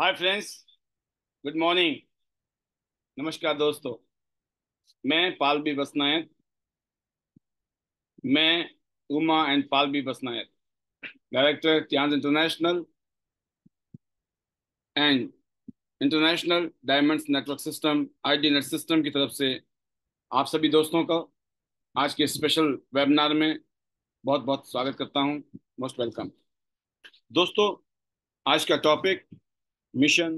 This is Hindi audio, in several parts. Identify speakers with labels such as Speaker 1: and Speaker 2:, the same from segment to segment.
Speaker 1: हाय फ्रेंड्स गुड मॉर्निंग नमस्कार दोस्तों मैं पाल बी बसनायक मैं Uma and Pal B Basnayak director Tiens international and international diamonds network system ID net system की तरफ से आप सभी दोस्तों का आज के स्पेशल वेबिनार में बहुत बहुत स्वागत करता हूं मोस्ट वेलकम दोस्तों आज का topic mission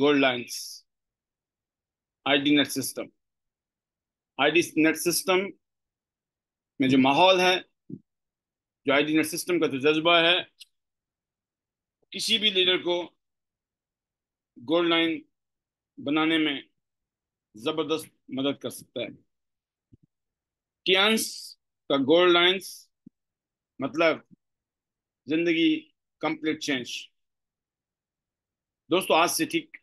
Speaker 1: gold lines ID net system ID net system में जो माहौल है जो आईडी नेट सिस्टम का जो जज्बा है किसी भी लीडर को गोल्ड लाइन बनाने में ज़बरदस्त मदद कर सकता है कियांस का गोल्ड लाइन्स मतलब ज़िंदगी कंप्लीट चेंज दोस्तों आज से ठीक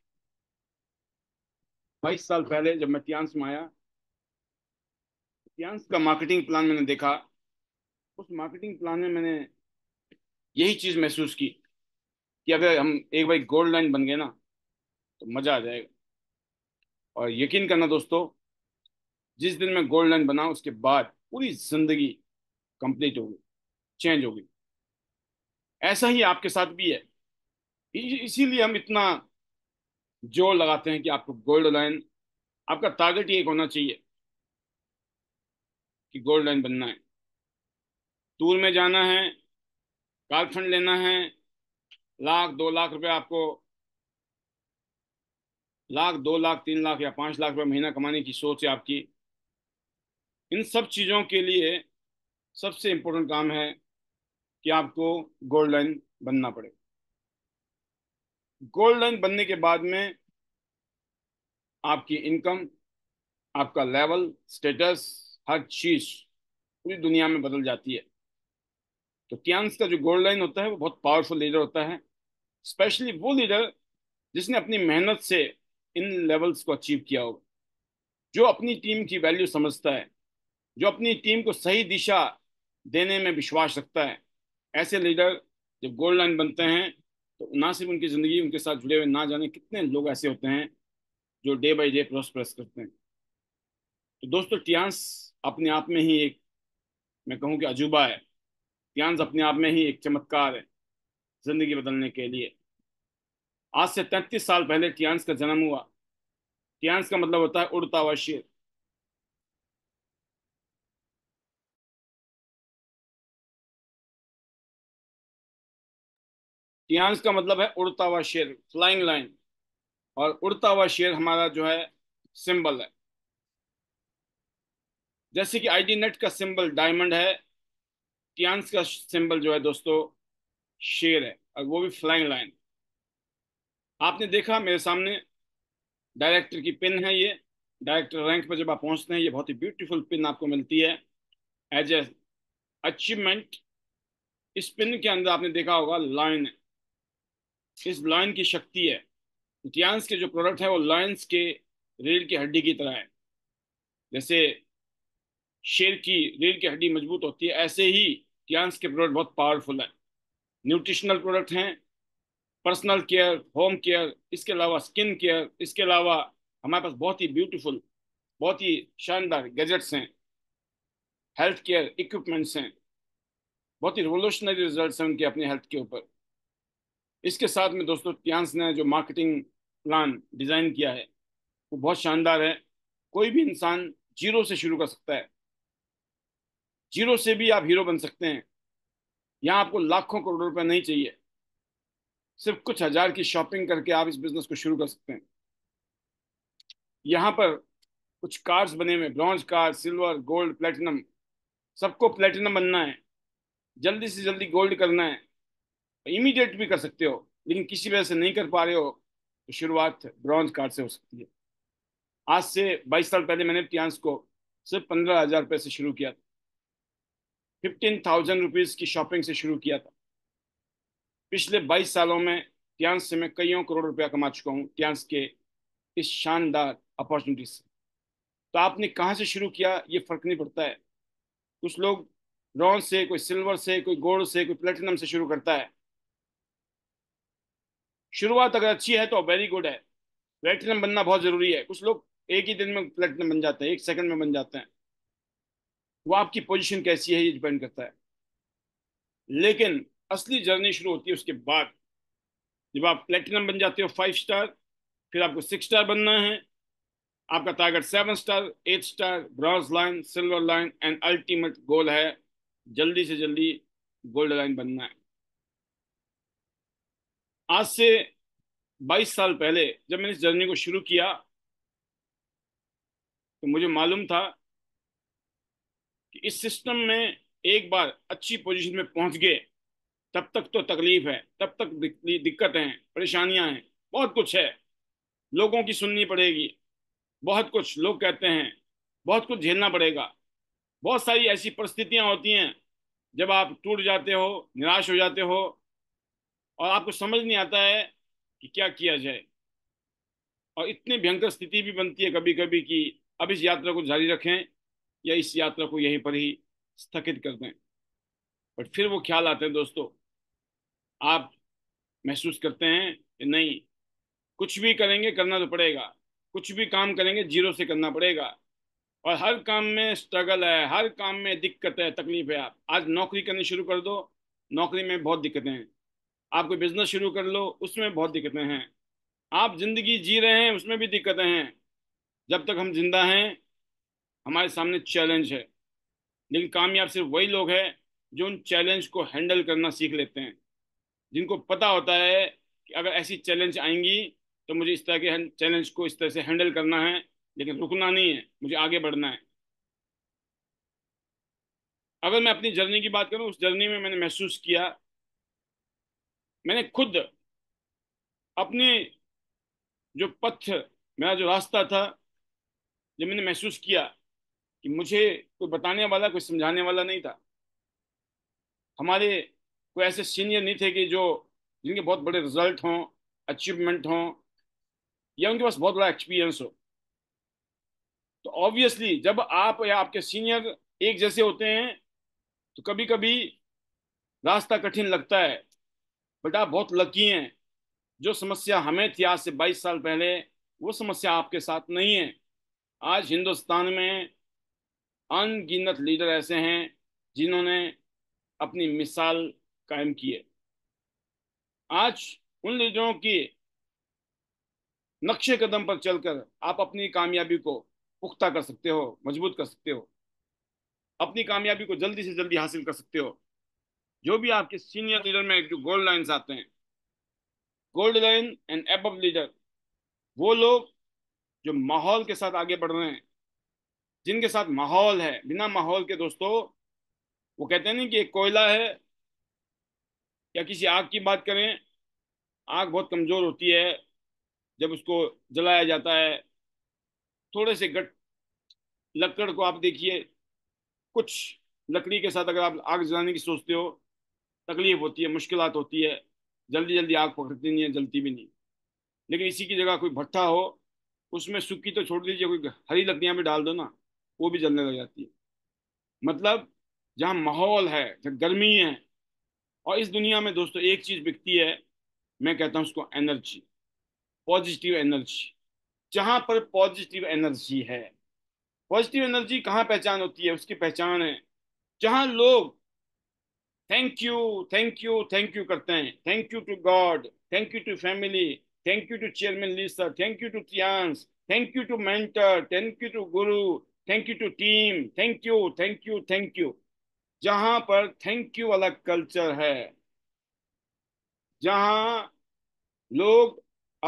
Speaker 1: बाईस साल पहले जब मैं तियांस में आया तियांस का मार्केटिंग प्लान मैंने देखा उस मार्केटिंग प्लान में मैंने यही चीज़ महसूस की कि अगर हम एक बार गोल्ड लाइन बन गए ना तो मज़ा आ जाएगा और यकीन करना दोस्तों जिस दिन मैं गोल्ड लाइन बना उसके बाद पूरी ज़िंदगी कंप्लीट हो गई चेंज हो गई ऐसा ही आपके साथ भी है इसीलिए हम इतना जोर लगाते हैं कि आपको गोल्ड लाइन आपका टारगेट ये होना चाहिए कि गोल्ड लाइन बनना है टूर में जाना है कार फंड लेना है लाख दो लाख रुपए आपको लाख दो लाख तीन लाख या पाँच लाख रुपये महीना कमाने की सोच है आपकी इन सब चीज़ों के लिए सबसे इम्पोर्टेंट काम है कि आपको गोल्ड लाइन बनना पड़ेगा गोल्ड लाइन बनने के बाद में आपकी इनकम आपका लेवल स्टेटस हर चीज पूरी दुनिया में बदल जाती है तो क्यांस का जो गोल्ड लाइन होता है वो बहुत पावरफुल लीडर होता है स्पेशली वो लीडर जिसने अपनी मेहनत से इन लेवल्स को अचीव किया होगा जो अपनी टीम की वैल्यू समझता है जो अपनी टीम को सही दिशा देने में विश्वास रखता है ऐसे लीडर जब गोल्ड लाइन बनते हैं तो ना सिर्फ उनकी ज़िंदगी उनके साथ जुड़े हुए ना जाने कितने लोग ऐसे होते हैं जो डे बाई डे प्रोस्प्रेस करते हैं तो दोस्तों टियांस अपने आप में ही एक मैं कहूँ कि अजूबा है टियांस अपने आप में ही एक चमत्कार है ज़िंदगी बदलने के लिए आज से तैंतीस साल पहले टियांस का जन्म हुआ टियांस का मतलब होता है उड़ता हुआ शेर टियांस का मतलब है उड़ता हुआ शेर फ्लाइंग लाइन और उड़ता हुआ शेर हमारा जो है सिंबल है जैसे कि आईडी नेट का सिंबल डायमंड है टियांस का सिंबल जो है दोस्तों शेर है और वो भी फ्लाइंग लाइन आपने देखा मेरे सामने डायरेक्टर की पिन है ये डायरेक्टर रैंक पर जब आप पहुंचते हैं ये बहुत ही ब्यूटीफुल पिन आपको मिलती है एज ए अचीवमेंट इस पिन के अंदर आपने देखा होगा लाइन है इस लाइन की शक्ति है इतिहास के जो प्रोडक्ट है वो लाइन्स के रेल की हड्डी की तरह है जैसे शेर की रेल की हड्डी मजबूत होती है ऐसे ही इतिहास के प्रोडक्ट बहुत पावरफुल है न्यूट्रिशनल प्रोडक्ट हैं पर्सनल केयर होम केयर इसके अलावा स्किन केयर इसके अलावा हमारे पास बहुत ही ब्यूटीफुल बहुत ही शानदार गैजेट्स हैं हेल्थ केयर इक्विपमेंट्स हैं बहुत ही रिवोल्यूशनरी रिजल्ट्स हैं उनके अपने हेल्थ के ऊपर इसके साथ में दोस्तों टियांस ने जो मार्केटिंग प्लान डिज़ाइन किया है वो बहुत शानदार है कोई भी इंसान जीरो से शुरू कर सकता है जीरो से भी आप हीरो बन सकते हैं यहाँ आपको लाखों करोड़ रुपए नहीं चाहिए सिर्फ कुछ हजार की शॉपिंग करके आप इस बिजनेस को शुरू कर सकते हैं यहाँ पर कुछ कार्ड्स बने हुए bronze card silver gold platinum सबको प्लेटिनम बनना है जल्दी से जल्दी गोल्ड करना है इमीडिएट भी कर सकते हो लेकिन किसी वजह से नहीं कर पा रहे हो तो शुरुआत ब्रॉन्ज कार्ड से हो सकती है आज से बाईस साल पहले मैंने प्यांस को सिर्फ पंद्रह हजार रुपये से शुरू किया था फिफ्टीन थाउजेंड रुपीज़ की शॉपिंग से शुरू किया था पिछले बाईस सालों में प्यांस से मैं कईयों करोड़ रुपया कमा चुका हूँ प्यांस के इस शानदार अपॉर्चुनिटी से तो आपने कहाँ से शुरू किया ये फ़र्क नहीं पड़ता है कुछ लोग ब्रॉन्ज से कोई सिल्वर से कोई गोल्ड से कोई प्लेटिनम से शुरू करता है शुरुआत अगर अच्छी है तो वेरी गुड है प्लेटिनम बनना बहुत ज़रूरी है कुछ लोग एक ही दिन में प्लेटिनम बन जाते हैं एक सेकंड में बन जाते हैं वो आपकी पोजीशन कैसी है ये डिपेंड करता है लेकिन असली जर्नी शुरू होती है उसके बाद जब आप प्लेटिनम बन जाते हो फाइव स्टार फिर आपको सिक्स स्टार बनना है आपका target seven star eight star bronze line silver line and ultimate goal है जल्दी से जल्दी गोल्ड लाइन बनना है आज से 22 साल पहले जब मैंने इस जर्नी को शुरू किया तो मुझे मालूम था कि इस सिस्टम में एक बार अच्छी पोजीशन में पहुंच गए तब तक तो तकलीफ है तब तक दिक्कत हैं परेशानियां हैं बहुत कुछ है लोगों की सुननी पड़ेगी बहुत कुछ लोग कहते हैं बहुत कुछ झेलना पड़ेगा बहुत सारी ऐसी परिस्थितियां होती हैं जब आप टूट जाते हो निराश हो जाते हो और आपको समझ नहीं आता है कि क्या किया जाए और इतनी भयंकर स्थिति भी बनती है कभी कभी कि अब इस यात्रा को जारी रखें या इस यात्रा को यहीं पर ही स्थगित कर दें बट फिर वो ख्याल आते हैं दोस्तों आप महसूस करते हैं कि नहीं कुछ भी करेंगे करना तो पड़ेगा कुछ भी काम करेंगे जीरो से करना पड़ेगा और हर काम में स्ट्रगल है हर काम में दिक्कत है तकलीफ है आप आज नौकरी करनी शुरू कर दो नौकरी में बहुत दिक्कतें हैं आप कोई बिजनेस शुरू कर लो उसमें बहुत दिक्कतें हैं आप जिंदगी जी रहे हैं उसमें भी दिक्कतें हैं जब तक हम जिंदा हैं हमारे सामने चैलेंज है लेकिन कामयाब सिर्फ वही लोग हैं जो उन चैलेंज को हैंडल करना सीख लेते हैं जिनको पता होता है कि अगर ऐसी चैलेंज आएंगी तो मुझे इस तरह के चैलेंज को इस तरह से हैंडल करना है लेकिन रुकना नहीं है मुझे आगे बढ़ना है अगर मैं अपनी जर्नी की बात करूं उस जर्नी में मैंने महसूस किया मैंने खुद अपने जो पथ मेरा जो रास्ता था जब मैंने महसूस किया कि मुझे कोई बताने वाला कोई समझाने वाला नहीं था हमारे कोई ऐसे सीनियर नहीं थे कि जो जिनके बहुत बड़े रिजल्ट हों अचीवमेंट हों या उनके पास बहुत बड़ा एक्सपीरियंस हो तो ऑब्वियसली जब आप या आपके सीनियर एक जैसे होते हैं तो कभी कभी रास्ता कठिन लगता है बेटा बहुत लकी हैं जो समस्या हमें थी आज से 22 साल पहले वो समस्या आपके साथ नहीं है आज हिंदुस्तान में अनगिनत लीडर ऐसे हैं जिन्होंने अपनी मिसाल कायम की है आज उन लीडरों की नक्शे कदम पर चलकर आप अपनी कामयाबी को पुख्ता कर सकते हो मजबूत कर सकते हो अपनी कामयाबी को जल्दी से जल्दी हासिल कर सकते हो जो भी आपके सीनियर लीडर में जो गोल्ड लाइन आते हैं गोल्ड लाइन एंड एब लीडर वो लोग जो माहौल के साथ आगे बढ़ रहे हैं जिनके साथ माहौल है बिना माहौल के दोस्तों वो कहते हैं ना कि एक कोयला है या किसी आग की बात करें आग बहुत कमज़ोर होती है जब उसको जलाया जाता है थोड़े से गट लकड़ को आप देखिए कुछ लकड़ी के साथ अगर आप आग जलाने की सोचते हो तकलीफ होती है मुश्किल होती है जल्दी जल्दी आग पकड़ती नहीं है जलती भी नहीं लेकिन इसी की जगह कोई भट्टा हो उसमें सूखी तो छोड़ दीजिए कोई हरी लकड़ियाँ भी डाल दो ना वो भी जलने लग जाती है मतलब जहाँ माहौल है जहाँ गर्मी है और इस दुनिया में दोस्तों एक चीज़ बिकती है मैं कहता हूँ उसको एनर्जी पॉजिटिव एनर्जी जहाँ पर पॉजिटिव एनर्जी है पॉजिटिव एनर्जी कहाँ पहचान होती है उसकी पहचान है जहाँ लोग thank you thank you thank you करते हैं thank you to god thank you to family thank you to chairman लीसा thank you to Tiens thank you to mentor thank you to guru thank you to team thank you thank you thank you जहां पर थैंक यू वाला कल्चर है जहां लोग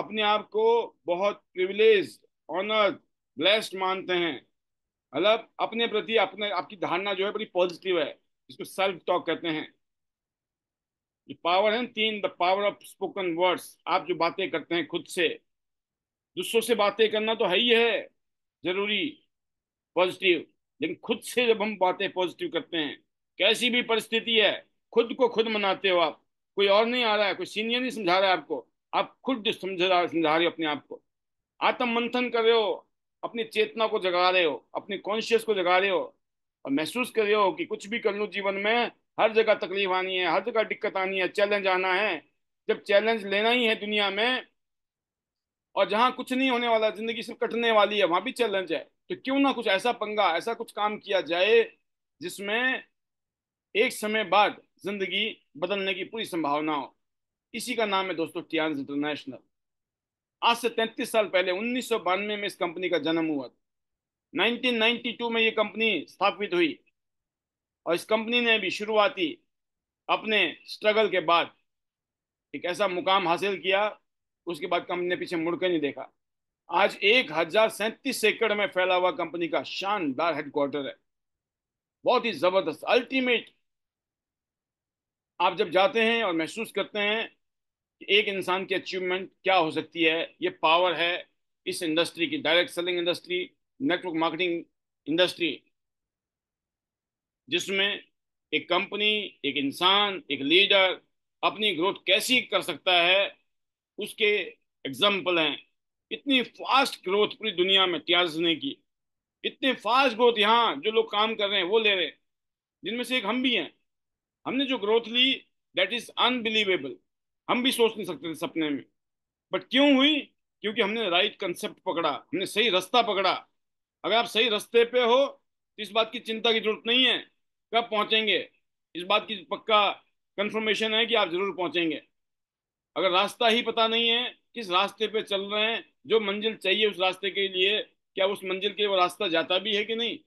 Speaker 1: अपने आप को बहुत प्रिविलेज ऑनर्ड ब्लेस्ड मानते हैं मतलब अपने प्रति अपने आपकी धारणा जो है बड़ी पॉजिटिव है इसको सेल्फ टॉक कहते हैं ये पावर है तीन the power of spoken words आप जो बातें करते हैं खुद से दूसरों से बातें करना तो है ही है जरूरी पॉजिटिव लेकिन खुद से जब हम बातें पॉजिटिव करते हैं कैसी भी परिस्थिति है खुद को खुद मनाते हो आप कोई और नहीं आ रहा है कोई सीनियर नहीं समझा रहा है आपको आप खुद समझा समझा रहे हो अपने आप को आत्म मंथन कर रहे हो अपनी चेतना को जगा रहे हो अपनी कॉन्शियस को जगा रहे हो और महसूस करियो कि कुछ भी कर लू जीवन में हर जगह तकलीफ आनी है हर जगह दिक्कत आनी है चैलेंज आना है जब चैलेंज लेना ही है दुनिया में और जहाँ कुछ नहीं होने वाला जिंदगी सिर्फ कटने वाली है वहाँ भी चैलेंज है तो क्यों ना कुछ ऐसा पंगा ऐसा कुछ काम किया जाए जिसमें एक समय बाद जिंदगी बदलने की पूरी संभावना हो इसी का नाम है दोस्तों टियांस इंटरनेशनल आज से तैंतीस साल पहले उन्नीस में इस कंपनी का जन्म हुआ था 1992 में ये कंपनी स्थापित हुई और इस कंपनी ने भी शुरुआती अपने स्ट्रगल के बाद एक ऐसा मुकाम हासिल किया उसके बाद कंपनी ने पीछे मुड़कर नहीं देखा आज एक हजार सैंतीस एकड़ में फैला हुआ कंपनी का शानदार हेडक्वार्टर है बहुत ही जबरदस्त अल्टीमेट आप जब जाते हैं और महसूस करते हैं कि एक इंसान की अचीवमेंट क्या हो सकती है ये पावर है इस इंडस्ट्री की direct selling industry network marketing industry जिसमें एक कंपनी एक इंसान एक लीडर अपनी ग्रोथ कैसी कर सकता है उसके एग्जाम्पल हैं इतनी फास्ट ग्रोथ पूरी दुनिया में टियाज ने की इतने फास्ट ग्रोथ यहाँ जो लोग काम कर रहे हैं वो ले रहे हैं जिनमें से एक हम भी हैं हमने जो ग्रोथ ली दैट इज अनबिलीवेबल हम भी सोच नहीं सकते थे सपने में बट क्यों हुई क्योंकि हमने राइट कंसेप्ट पकड़ा हमने सही रास्ता पकड़ा अगर आप सही रास्ते पे हो तो इस बात की चिंता की जरूरत नहीं है कब पहुंचेंगे इस बात की पक्का कंफर्मेशन है कि आप जरूर पहुंचेंगे अगर रास्ता ही पता नहीं है किस रास्ते पे चल रहे हैं जो मंजिल चाहिए उस रास्ते के लिए क्या उस मंजिल के वो रास्ता जाता भी है कि नहीं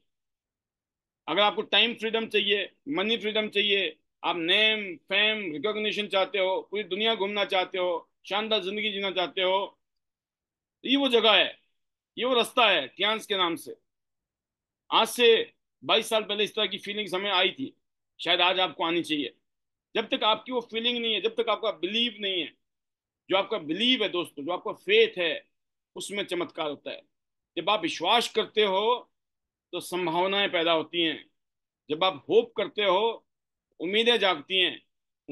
Speaker 1: अगर आपको टाइम फ्रीडम चाहिए मनी फ्रीडम चाहिए आप नेम फेम रिकॉग्निशन चाहते हो पूरी दुनिया घूमना चाहते हो शानदार जिंदगी जीना चाहते हो तो ये वो जगह है ये वो रास्ता है क्यांस के नाम से आज से 22 साल पहले इस तरह की फीलिंग्स हमें आई थी शायद आज आपको आनी चाहिए जब तक आपकी वो फीलिंग नहीं है जब तक आपका बिलीव नहीं है जो आपका बिलीव है दोस्तों जो आपका फेथ है उसमें चमत्कार होता है जब आप विश्वास करते हो तो संभावनाएं पैदा होती हैं जब आप होप करते हो उम्मीदें जागती हैं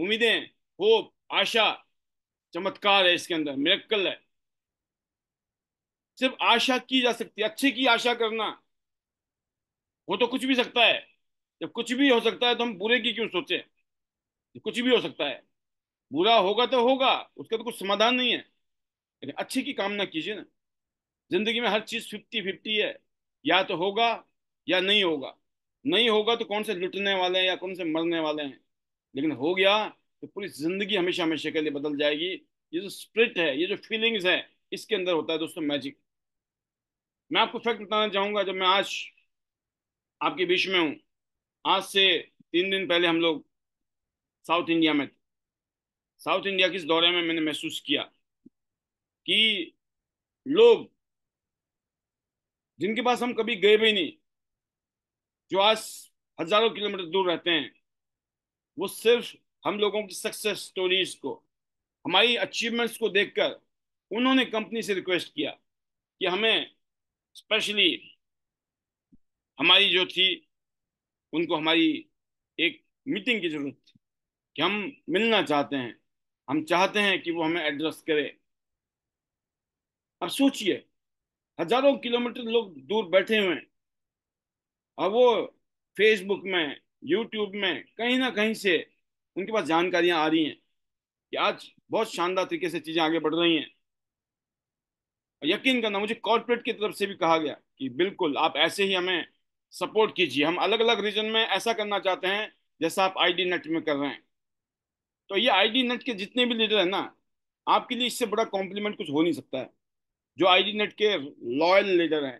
Speaker 1: उम्मीदें होप आशा चमत्कार है इसके अंदर मिरक्कल है सिर्फ आशा की जा सकती है अच्छे की आशा करना वो तो कुछ भी सकता है जब कुछ भी हो सकता है तो हम बुरे की क्यों सोचें कुछ भी हो सकता है बुरा होगा तो होगा उसका तो कुछ समाधान नहीं है लेकिन अच्छे की कामना कीजिए ना जिंदगी में हर चीज़ फिफ्टी फिफ्टी है या तो होगा या नहीं होगा नहीं होगा तो कौन से लुटने वाले हैं या कौन से मरने वाले हैं लेकिन हो गया तो पूरी जिंदगी हमेशा हमेशा के लिए बदल जाएगी ये जो स्प्रिट है ये जो फीलिंग्स है इसके अंदर होता है दोस्तों मैजिक मैं आपको फैक्ट बताना चाहूंगा जब मैं आज आपके बीच में हूँ आज से तीन दिन पहले हम लोग साउथ इंडिया में थे साउथ इंडिया के इस दौरे में मैंने महसूस किया कि लोग जिनके पास हम कभी गए भी नहीं जो आज हजारों किलोमीटर दूर रहते हैं वो सिर्फ हम लोगों की सक्सेस स्टोरीज को हमारी अचीवमेंट्स को देखकर उन्होंने कंपनी से रिक्वेस्ट किया कि हमें स्पेशली हमारी जो थी उनको हमारी एक मीटिंग की जरूरत थी कि हम मिलना चाहते हैं हम चाहते हैं कि वो हमें एड्रेस करे अब सोचिए हजारों किलोमीटर लोग दूर बैठे हुए हैं और वो फेसबुक में यूट्यूब में कहीं ना कहीं से उनके पास जानकारियां आ रही हैं कि आज बहुत शानदार तरीके से चीज़ें आगे बढ़ रही हैं यकीन करना मुझे कॉर्पोरेट की तरफ से भी कहा गया कि बिल्कुल आप ऐसे ही हमें सपोर्ट कीजिए हम अलग अलग रीजन में ऐसा करना चाहते हैं जैसा आप आईडी नेट में कर रहे हैं तो ये आईडी नेट के जितने भी लीडर हैं ना आपके लिए इससे बड़ा कॉम्प्लीमेंट कुछ हो नहीं सकता है जो आईडी नेट के लॉयल लीडर हैं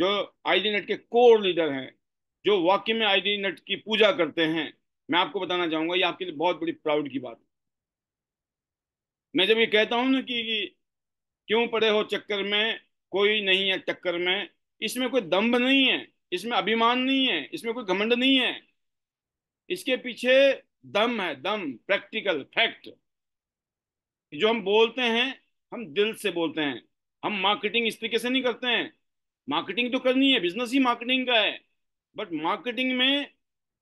Speaker 1: जो आईडी नेट के कोर लीडर हैं जो वाकई में आईडी नेट की पूजा करते हैं मैं आपको बताना चाहूंगा ये आपके लिए बहुत बड़ी प्राउड की बात है मैं जब ये कहता हूँ ना कि क्यों पड़े हो चक्कर में कोई नहीं है चक्कर में इसमें कोई दम्भ नहीं है इसमें अभिमान नहीं है इसमें कोई घमंड नहीं है इसके पीछे दम है दम प्रैक्टिकल फैक्ट जो हम बोलते हैं हम दिल से बोलते हैं हम मार्केटिंग इस तरीके से नहीं करते हैं मार्केटिंग तो करनी है बिजनेस ही मार्केटिंग का है बट मार्केटिंग में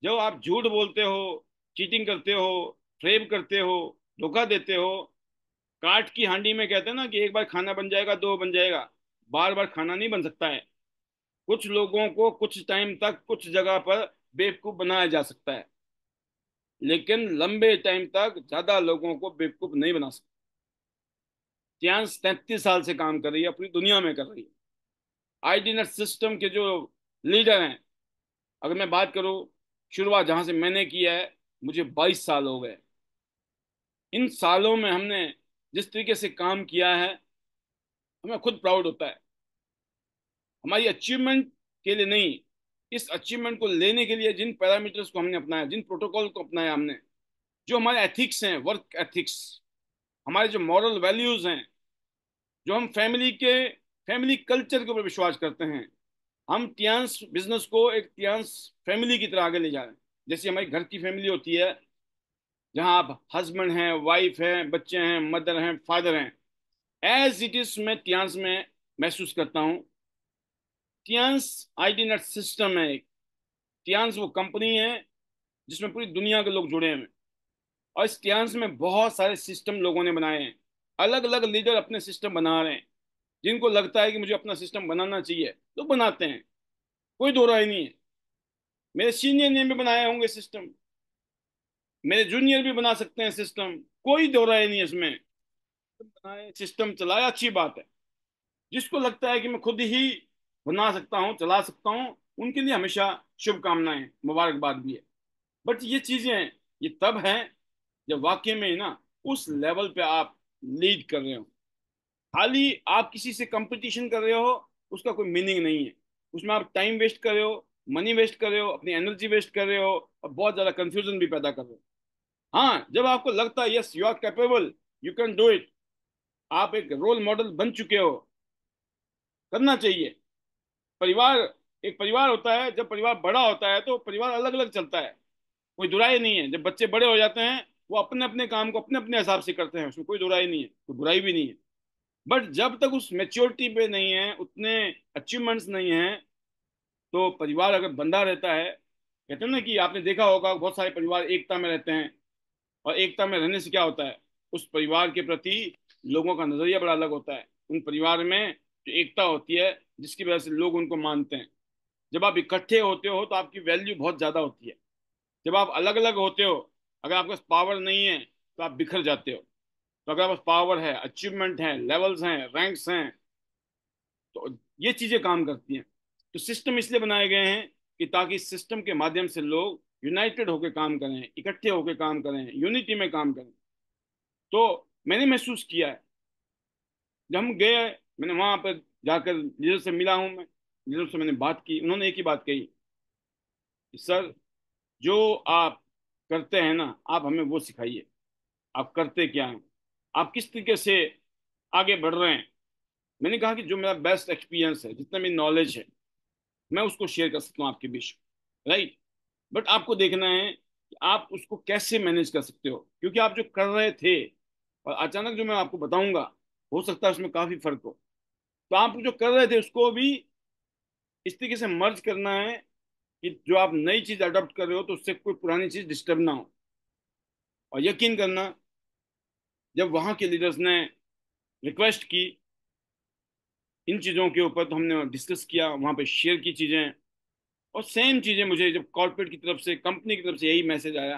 Speaker 1: जब आप झूठ बोलते हो चीटिंग करते हो फ्रेब करते हो धोखा देते हो काट की हांडी में कहते हैं ना कि एक बार खाना बन जाएगा दो बन जाएगा बार बार खाना नहीं बन सकता है कुछ लोगों को कुछ टाइम तक कुछ जगह पर बेवकूफ बनाया जा सकता है लेकिन लंबे टाइम तक ज्यादा लोगों को बेवकूफ नहीं बना सकता फ्रांस तैतीस साल से काम कर रही है अपनी दुनिया में कर रही है आई नेट सिस्टम के जो लीडर हैं अगर मैं बात करूँ शुरुआत जहाँ से मैंने किया है मुझे बाईस साल हो गए इन सालों में हमने जिस तरीके से काम किया है हमें खुद प्राउड होता है हमारी अचीवमेंट के लिए नहीं इस अचीवमेंट को लेने के लिए जिन पैरामीटर्स को हमने अपनाया जिन प्रोटोकॉल को अपनाया हमने जो हमारे एथिक्स हैं वर्क एथिक्स हमारे जो मॉरल वैल्यूज़ हैं जो हम फैमिली के फैमिली कल्चर के ऊपर विश्वास करते हैं हम टियांस बिजनेस को एक टियांस फैमिली की तरह आगे ले जा रहे हैं जैसे हमारी घर की फैमिली होती है जहां आप हस्बैंड हैं वाइफ हैं बच्चे हैं मदर हैं फादर हैं एज इट इज मैं तियांस में महसूस करता हूँ Tiens I T net system है एक तियांस वो कंपनी है जिसमें पूरी दुनिया के लोग जुड़े हैं और इस तियांस में बहुत सारे सिस्टम लोगों ने बनाए हैं अलग अलग लीडर अपने सिस्टम बना रहे हैं जिनको लगता है कि मुझे अपना सिस्टम बनाना चाहिए तो बनाते हैं कोई दो राय नहीं है मेरे सीनियर ने भी बनाए होंगे सिस्टम मेरे जूनियर भी बना सकते हैं सिस्टम कोई दो राय नहीं इसमें बनाए सिस्टम चलाए अच्छी बात है जिसको लगता है कि मैं खुद ही बना सकता हूँ चला सकता हूँ उनके लिए हमेशा शुभकामनाएं मुबारकबाद भी है बट ये चीजें ये तब हैं जब वाकई में ना उस लेवल पे आप लीड कर रहे हो खाली आप किसी से कंपटीशन कर रहे हो उसका कोई मीनिंग नहीं है उसमें आप टाइम वेस्ट कर रहे हो मनी वेस्ट कर रहे हो अपनी एनर्जी वेस्ट कर रहे हो और बहुत ज़्यादा कन्फ्यूजन भी पैदा कर रहे हो हाँ जब आपको लगता है yes you are capable you can do it आप एक रोल मॉडल बन चुके हो करना चाहिए परिवार एक परिवार होता है जब परिवार बड़ा होता है तो परिवार अलग अलग चलता है कोई दुराई नहीं है जब बच्चे बड़े हो जाते हैं वो अपने अपने काम को अपने अपने हिसाब से करते हैं उसमें कोई दुराई नहीं है कोई बुराई भी नहीं है बट जब तक उस मेच्योरिटी पे नहीं है उतने अचीवमेंट्स नहीं हैं तो परिवार अगर बंदा रहता है कहते हैं ना कि आपने देखा होगा बहुत सारे परिवार एकता में रहते हैं और एकता में रहने से क्या होता है उस परिवार के प्रति लोगों का नजरिया बड़ा अलग होता है उन परिवार में जो एकता होती है जिसकी वजह से लोग उनको मानते हैं जब आप इकट्ठे होते हो तो आपकी वैल्यू बहुत ज़्यादा होती है जब आप अलग अलग होते हो अगर आपके पास पावर नहीं है तो आप बिखर जाते हो तो अगर आपके पास पावर है अचीवमेंट है लेवल्स हैं रैंक्स हैं तो ये चीज़ें काम करती हैं तो सिस्टम इसलिए बनाए गए हैं कि ताकि सिस्टम के माध्यम से लोग यूनाइटेड होकर काम करें इकट्ठे होकर काम करें यूनिटी में काम करें तो मैंने महसूस किया है जब हम गए मैंने वहाँ पर जाकर लीडर से मिला हूँ मैं लीडर से मैंने बात की उन्होंने एक ही बात कही सर जो आप करते हैं ना आप हमें वो सिखाइए आप करते क्या हैं आप किस तरीके से आगे बढ़ रहे हैं मैंने कहा कि जो मेरा बेस्ट एक्सपीरियंस है जितना मेरी नॉलेज है मैं उसको शेयर कर सकता हूँ आपके बीच राइट बट आपको देखना है कि आप उसको कैसे मैनेज कर सकते हो क्योंकि आप जो कर रहे थे और अचानक जो मैं आपको बताऊंगा हो सकता है उसमें काफ़ी फर्क हो तो आप जो कर रहे थे उसको भी इस तरीके से मर्ज करना है कि जो आप नई चीज़ अडॉप्ट कर रहे हो तो उससे कोई पुरानी चीज़ डिस्टर्ब ना हो और यकीन करना जब वहाँ के लीडर्स ने रिक्वेस्ट की इन चीज़ों के ऊपर तो हमने डिस्कस किया वहाँ पे शेयर की चीज़ें और सेम चीज़ें मुझे जब कॉर्पोरेट की तरफ से कंपनी की तरफ से यही मैसेज आया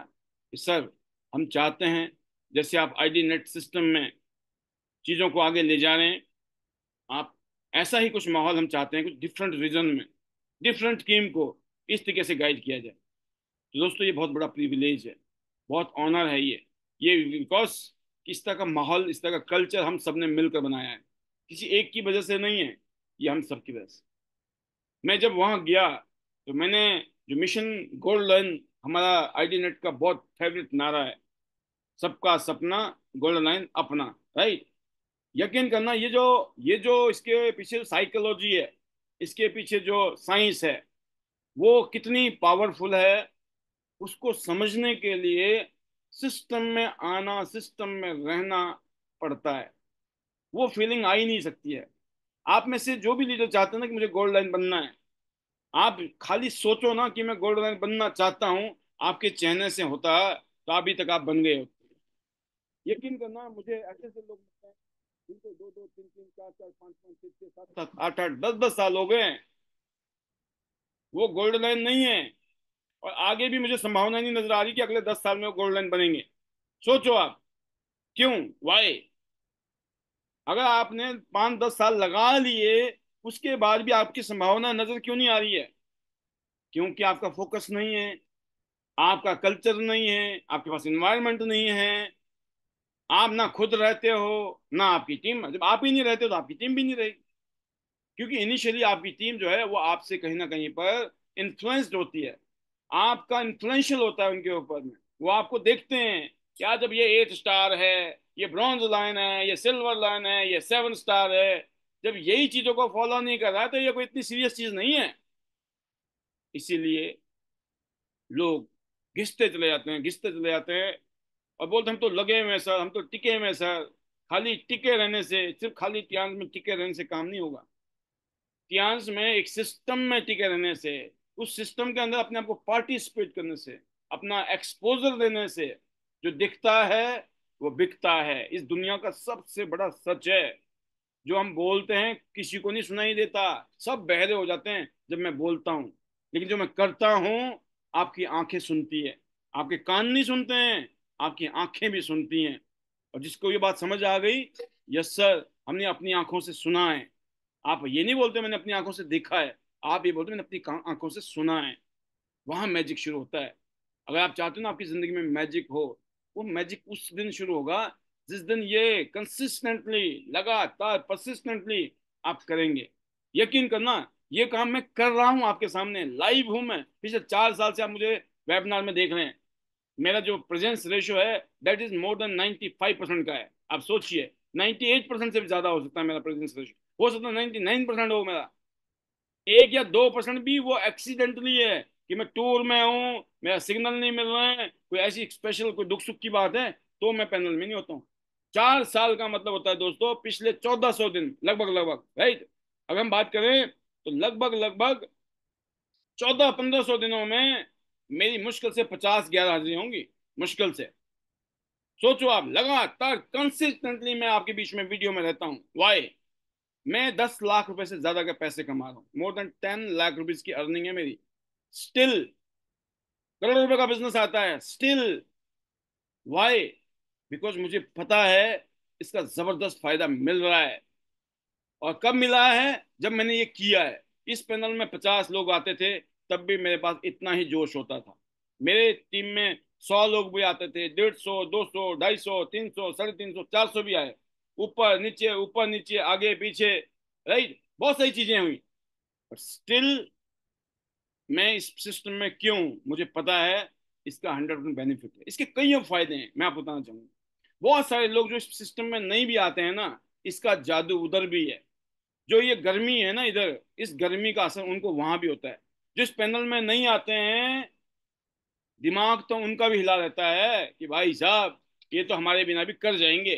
Speaker 1: कि सर हम चाहते हैं जैसे आप आई नेट सिस्टम में चीज़ों को आगे ले जा रहे हैं आप ऐसा ही कुछ माहौल हम चाहते हैं कुछ डिफरेंट रीजन में डिफरेंट टीम को इस तरीके से गाइड किया जाए तो दोस्तों ये बहुत बड़ा प्रिविलेज है बहुत ऑनर है ये ये बिकॉज इस तरह का माहौल इस तरह का कल्चर हम सब ने मिलकर बनाया है किसी एक की वजह से नहीं है ये हम सब की वजह से मैं जब वहाँ गया तो मैंने जो मिशन गोल्ड लाइन हमारा डी नेट का बहुत फेवरेट नारा है सबका सपना गोल्ड लाइन अपना राइट यकीन करना ये जो ये जो इसके पीछे साइकोलॉजी है इसके पीछे जो साइंस है वो कितनी पावरफुल है उसको समझने के लिए सिस्टम में आना सिस्टम में रहना पड़ता है वो फीलिंग आ ही नहीं सकती है आप में से जो भी लीडर चाहते हैं ना कि मुझे गोल्ड लाइन बनना है आप खाली सोचो ना कि मैं गोल्ड लाइन बनना चाहता हूँ आपके चेहरे से होता तो अभी तक आप बन गए होते यकीन करना मुझे ऐसे से लोग मिलते हैं जिनको दो दो तीन तीन चार चार पाँच पाँच छह छह सात सात आठ आठ दस दस साल हो गए वो गोल्ड लाइन नहीं है और आगे भी मुझे संभावना नहीं नजर आ रही कि अगले दस साल में वो गोल्ड लाइन बनेंगे सोचो आप क्यों वाई अगर आपने पांच दस साल लगा लिए उसके बाद भी आपकी संभावना नजर क्यों नहीं आ रही है क्योंकि आपका फोकस नहीं है आपका कल्चर नहीं है आपके पास इन्वायरमेंट नहीं है आप ना खुद रहते हो ना आपकी टीम जब आप ही नहीं रहते हो तो आपकी टीम भी नहीं रहेगी क्योंकि इनिशियली आपकी टीम जो है वो आपसे कहीं ना कहीं पर इन्फ्लुएंस्ड होती है आपका इन्फ्लुएंशियल होता है उनके ऊपर में वो आपको देखते हैं क्या जब ये एट स्टार है ये ब्रॉन्ज लाइन है ये सिल्वर लाइन है ये सेवन स्टार है जब यही चीजों को फॉलो नहीं कर रहा तो ये कोई इतनी सीरियस चीज नहीं है इसीलिए लोग घिसते चले जाते हैं घिसते चले जाते हैं और बोलते हम तो लगे हुए सर हम तो टिके हुए सर खाली टिके रहने से सिर्फ खाली त्यांश में टिके रहने से काम नहीं होगा त्यांश में एक सिस्टम में टिके रहने से उस सिस्टम के अंदर अपने आप को पार्टिसिपेट करने से अपना एक्सपोजर देने से जो दिखता है वो बिकता है इस दुनिया का सबसे बड़ा सच है जो हम बोलते हैं किसी को नहीं सुनाई देता सब बहरे हो जाते हैं जब मैं बोलता हूँ लेकिन जो मैं करता हूँ आपकी आंखें सुनती है आपके कान नहीं सुनते हैं आपकी आंखें भी सुनती हैं और जिसको ये बात समझ आ गई यस सर हमने अपनी आंखों से सुना है आप ये नहीं बोलते मैंने अपनी आंखों से देखा है आप ये बोलते मैंने अपनी आंखों से सुना है वहाँ मैजिक शुरू होता है अगर आप चाहते हो ना आपकी ज़िंदगी में मैजिक हो वो मैजिक उस दिन शुरू होगा जिस दिन ये कंसिस्टेंटली लगातार परसिस्टेंटली आप करेंगे यकीन करना ये काम मैं कर रहा हूं आपके सामने लाइव हूं मैं पिछले चार साल से आप मुझे वेबिनार में देख रहे हैं मेरा जो प्रेजेंस रेशियो है that is more than 95 percent का है आप सोचिए 98 परसेंट से भी ज्यादा हो सकता है मेरा प्रेजेंस रेशियो हो सकता है नाइन परसेंट हो मेरा एक या दो परसेंट भी वो एक्सीडेंटली है कि मैं टूर में हूँ मेरा सिग्नल नहीं मिल रहा है कोई ऐसी स्पेशल कोई दुख सुख की बात है तो मैं पैनल में नहीं होता हूँ चार साल का मतलब होता है दोस्तों पिछले चौदह सौ दिन लगभग लगभग राइट अगर हम बात करें तो लगभग लगभग चौदह पंद्रह सौ दिनों में मेरी मुश्किल से पचास ग्यारह हाजिरी होंगी मुश्किल से सोचो आप लगातार कंसिस्टेंटली मैं आपके बीच में वीडियो में रहता हूँ वाई मैं दस लाख रुपए से ज्यादा के पैसे कमा रहा हूँ more than ten lakh rupees की अर्निंग है मेरी स्टिल करोड़ रुपए का बिजनेस आता है स्टिल वाई बिकॉज मुझे पता है इसका जबरदस्त फायदा मिल रहा है और कब मिला है जब मैंने ये किया है इस पैनल में पचास लोग आते थे तब भी मेरे पास इतना ही जोश होता था मेरे टीम में सौ लोग भी आते थे डेढ़ सौ दो सौ ढाई सौ तीन सौ साढ़े तीन सौ चार सौ भी आए ऊपर नीचे ऊपर नीचे आगे पीछे राइट बहुत सारी चीजें हुई पर स्टिल मैं इस सिस्टम में क्यों मुझे पता है इसका हंड्रेड बेनिफिट है इसके कई फायदे हैं मैं आपको बताना चाहूंगा बहुत सारे लोग जो इस सिस्टम में नहीं भी आते हैं ना इसका जादू उधर भी है जो ये गर्मी है ना इधर इस गर्मी का असर उनको वहां भी होता है जो इस पैनल में नहीं आते हैं दिमाग तो उनका भी हिला रहता है कि भाई साहब ये तो हमारे बिना भी कर जाएंगे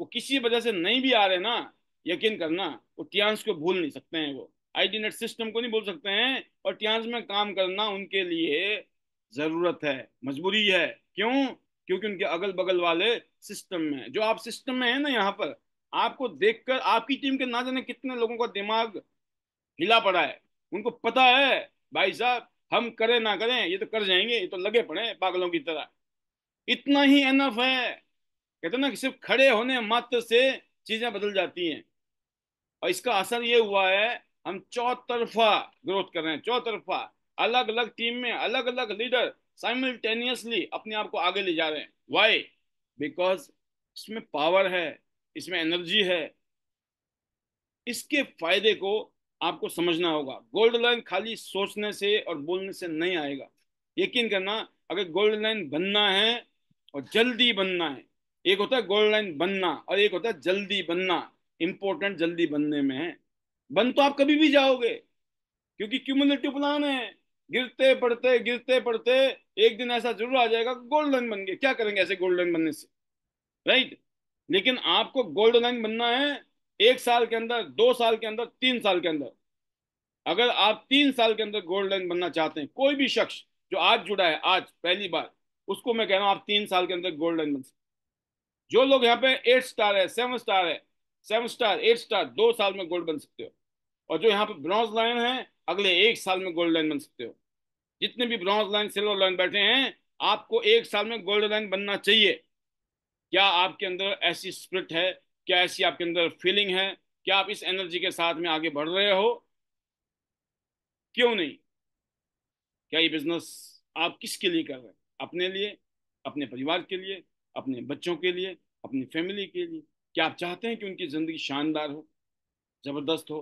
Speaker 1: वो किसी वजह से नहीं भी आ रहे ना यकीन करना वो टियांस को भूल नहीं सकते हैं वो आई नेट सिस्टम को नहीं भूल सकते हैं और टियांस में काम करना उनके लिए जरूरत है मजबूरी है क्यों क्योंकि उनके अगल बगल वाले सिस्टम में जो आप सिस्टम में है ना यहाँ पर आपको देखकर आपकी टीम के ना जाने कितने लोगों का दिमाग हिला पड़ा है उनको पता है भाई साहब हम करें ना करें ये तो कर जाएंगे ये तो लगे पड़े पागलों की तरह इतना ही एनफ है कहते ना कि सिर्फ खड़े होने मात्र से चीजें बदल जाती हैं और इसका असर ये हुआ है हम चौतरफा ग्रोथ कर रहे हैं चौतरफा अलग अलग टीम में अलग अलग लीडर साइमल्टेनियसली अपने आप को आगे ले जा रहे हैं वाई बिकॉज इसमें पावर है इसमें एनर्जी है इसके फायदे को आपको समझना होगा गोल्ड लाइन खाली सोचने से और बोलने से नहीं आएगा यकीन करना अगर गोल्ड लाइन बनना है और जल्दी बनना है एक होता है गोल्ड लाइन बनना और एक होता है जल्दी बनना इंपॉर्टेंट जल्दी बनने में है बन तो आप कभी भी जाओगे क्योंकि क्यूमुलेटिव प्लान है गिरते पड़ते गिरते पड़ते एक दिन ऐसा जरूर आ जाएगा गोल्डन बन गए क्या करेंगे ऐसे गोल्डन बनने से राइट लेकिन आपको गोल्डन बनना है एक साल के अंदर दो साल के अंदर तीन साल के अंदर अगर आप तीन साल के अंदर गोल्ड लाइन बनना चाहते हैं कोई भी शख्स जो आज जुड़ा है आज पहली बार उसको मैं कह रहा हूं आप तीन साल के अंदर गोल्ड लाइन बन सकते जो लोग यहाँ पे एट स्टार है सेवन स्टार है सेवन स्टार एट स्टार दो साल में गोल्ड बन सकते हो और जो यहाँ पे ब्रॉन्ज लाइन है अगले एक साल में गोल्ड लाइन बन सकते हो जितने भी ब्रॉन्ज लाइन सिल्वर लाइन बैठे हैं आपको एक साल में गोल्ड लाइन बनना चाहिए क्या आपके अंदर ऐसी स्प्रिट है क्या ऐसी आपके अंदर फीलिंग है क्या आप इस एनर्जी के साथ में आगे बढ़ रहे हो क्यों नहीं क्या ये बिजनेस आप किसके लिए कर रहे हैं अपने लिए अपने परिवार के लिए अपने बच्चों के लिए अपनी फैमिली के लिए क्या आप चाहते हैं कि उनकी ज़िंदगी शानदार हो ज़बरदस्त हो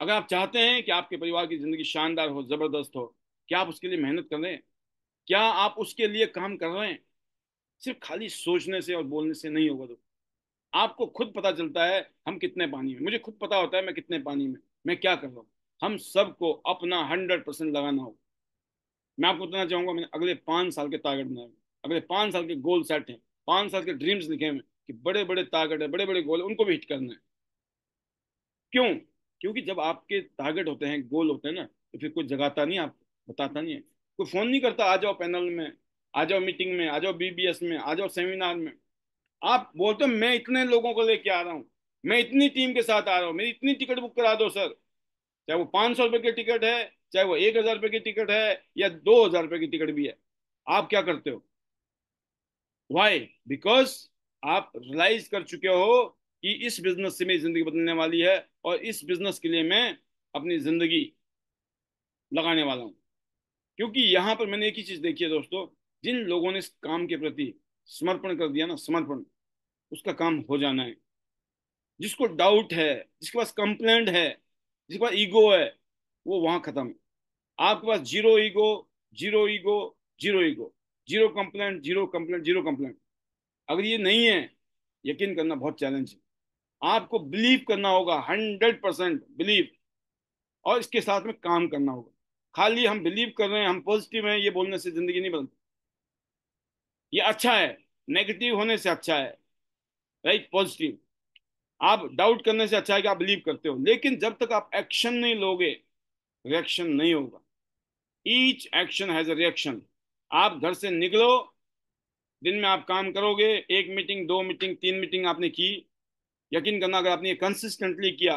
Speaker 1: अगर आप चाहते हैं कि आपके परिवार की ज़िंदगी शानदार हो ज़बरदस्त हो क्या आप उसके लिए मेहनत कर रहे हैं क्या आप उसके लिए काम कर रहे हैं सिर्फ खाली सोचने से और बोलने से नहीं होगा तो आपको खुद पता चलता है हम कितने पानी में मुझे खुद पता होता है मैं कितने पानी में मैं क्या कर रहा हूँ हम सबको अपना हंड्रेड परसेंट लगाना होगा मैं आपको बताना चाहूंगा मैंने अगले पाँच साल के टारगेट बनाए अगले पाँच साल के गोल सेट हैं पाँच साल के ड्रीम्स लिखे हैं कि बड़े बड़े टारगेट है बड़े बड़े गोल है उनको भी हिट करना है क्यों क्योंकि जब आपके टारगेट होते हैं गोल होते हैं ना तो फिर कोई जगाता नहीं आप बताता नहीं है कोई फोन नहीं करता आ जाओ पैनल में आ जाओ मीटिंग में आ जाओ बीबीएस में आ जाओ सेमिनार में आप बोलते हो मैं इतने लोगों को लेके आ रहा हूँ मैं इतनी टीम के साथ आ रहा हूँ मेरी इतनी टिकट बुक करा दो सर चाहे वो पाँच सौ रुपये की टिकट है चाहे वो एक हज़ार रुपये की टिकट है या दो हज़ार रुपये की टिकट भी है आप क्या करते हो वाई बिकॉज आप रियलाइज कर चुके हो कि इस बिजनेस से मेरी जिंदगी बदलने वाली है और इस बिजनेस के लिए मैं अपनी जिंदगी लगाने वाला हूँ क्योंकि यहाँ पर मैंने एक ही चीज देखी है दोस्तों जिन लोगों ने इस काम के प्रति समर्पण कर दिया ना समर्पण उसका काम हो जाना है जिसको डाउट है जिसके पास कंप्लेंट है जिसके पास ईगो है वो वहाँ खत्म है आपके पास zero ego zero ego zero ego zero complaint zero complaint zero complaint अगर ये नहीं है यकीन करना बहुत चैलेंज है आपको बिलीव करना होगा हंड्रेड परसेंट बिलीव और इसके साथ में काम करना होगा खाली हम बिलीव कर रहे हैं हम पॉजिटिव हैं ये बोलने से जिंदगी नहीं बदलती ये अच्छा है नेगेटिव होने से अच्छा है राइट पॉजिटिव आप डाउट करने से अच्छा है कि आप बिलीव करते हो लेकिन जब तक आप एक्शन नहीं लोगे रिएक्शन नहीं होगा each action has a reaction आप घर से निकलो दिन में आप काम करोगे एक मीटिंग दो मीटिंग तीन मीटिंग आपने की यकीन करना अगर आपने कंसिस्टेंटली किया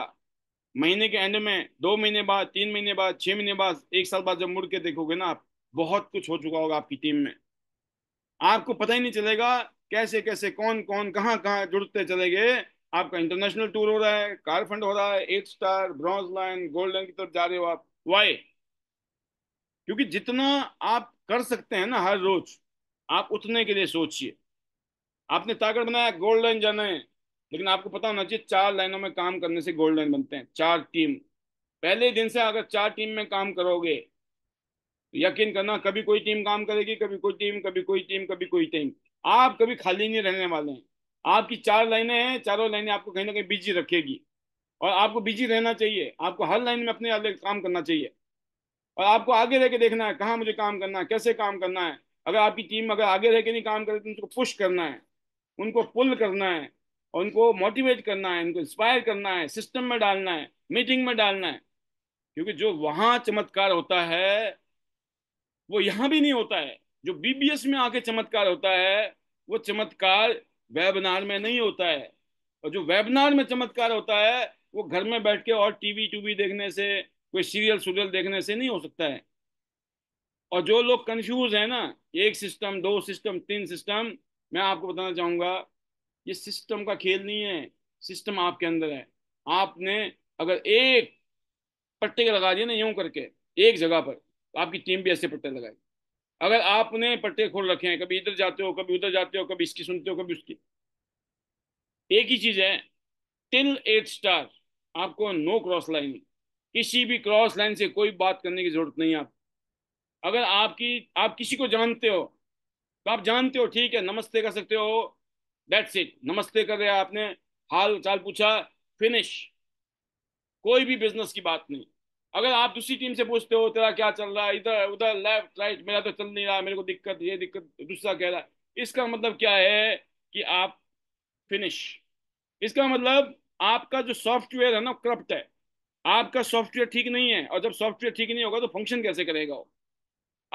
Speaker 1: महीने के एंड में दो महीने बाद तीन महीने बाद छह महीने बाद एक साल बाद जब मुड़ के देखोगे ना आप बहुत कुछ हो चुका होगा आपकी टीम में आपको पता ही नहीं चलेगा कैसे कैसे कौन कौन कहाँ कहाँ जुड़ते चले गए आपका इंटरनेशनल टूर हो रहा है कार फंड हो रहा है eight star bronze line golden की तरफ जा रहे हो आप वाई क्योंकि जितना आप कर सकते हैं ना हर रोज आप उतने के लिए सोचिए आपने टारगेट बनाया गोल्डन जाना है लेकिन आपको पता होना चाहिए चार लाइनों में काम करने से गोल्ड लाइन बनते हैं चार टीम पहले दिन से अगर चार टीम में काम करोगे तो यकीन करना कभी कोई टीम काम करेगी कभी कोई टीम कभी कोई टीम कभी कोई टीम आप कभी खाली नहीं रहने वाले हैं आपकी चार लाइनें हैं चारों लाइनें आपको कहीं ना कहीं बिजी रखेगी और आपको बिजी रहना चाहिए आपको हर लाइन में अपने अलग काम करना चाहिए और आपको आगे रह के देखना है कहाँ मुझे काम करना है कैसे काम करना है अगर आपकी टीम अगर आगे रह के नहीं काम करे तो उनको पुश करना है उनको पुल करना है उनको मोटिवेट करना है उनको इंस्पायर करना है सिस्टम में डालना है मीटिंग में डालना है क्योंकि जो वहाँ चमत्कार होता है वो यहाँ भी नहीं होता है जो बीबीएस में आके चमत्कार होता है वो चमत्कार वेबिनार में नहीं होता है और जो वेबिनार में चमत्कार होता है वो घर में बैठ के और टीवी टूवी देखने से कोई सीरियल सूरियल देखने से नहीं हो सकता है और जो लोग कंफ्यूज हैं ना एक सिस्टम दो सिस्टम तीन सिस्टम मैं आपको बताना चाहूँगा ये सिस्टम का खेल नहीं है सिस्टम आपके अंदर है आपने अगर एक पट्टे लगा दिए ना यूं करके एक जगह पर तो आपकी टीम भी ऐसे पट्टे लगाई अगर आपने पट्टे खोल रखे हैं कभी इधर जाते हो कभी उधर जाते हो कभी इसकी सुनते हो कभी उसकी एक ही चीज है टिल एट स्टार आपको नो क्रॉस लाइन किसी भी क्रॉस लाइन से कोई बात करने की जरूरत नहीं आप अगर आपकी आप किसी को जानते हो तो आप जानते हो ठीक है नमस्ते कर सकते हो दैट्स इट नमस्ते कर दिया आपने हाल चाल पूछा फिनिश कोई भी बिजनेस की बात नहीं अगर आप दूसरी टीम से पूछते हो तेरा क्या चल रहा है इधर उधर लेफ्ट राइट मेरा तो चल नहीं रहा मेरे को दिक्कत ये दिक्कत दूसरा कह रहा है इसका मतलब क्या है कि आप फिनिश इसका मतलब आपका जो सॉफ्टवेयर है ना करप्ट है आपका सॉफ्टवेयर ठीक नहीं है और जब सॉफ्टवेयर ठीक नहीं होगा तो फंक्शन कैसे करेगा वो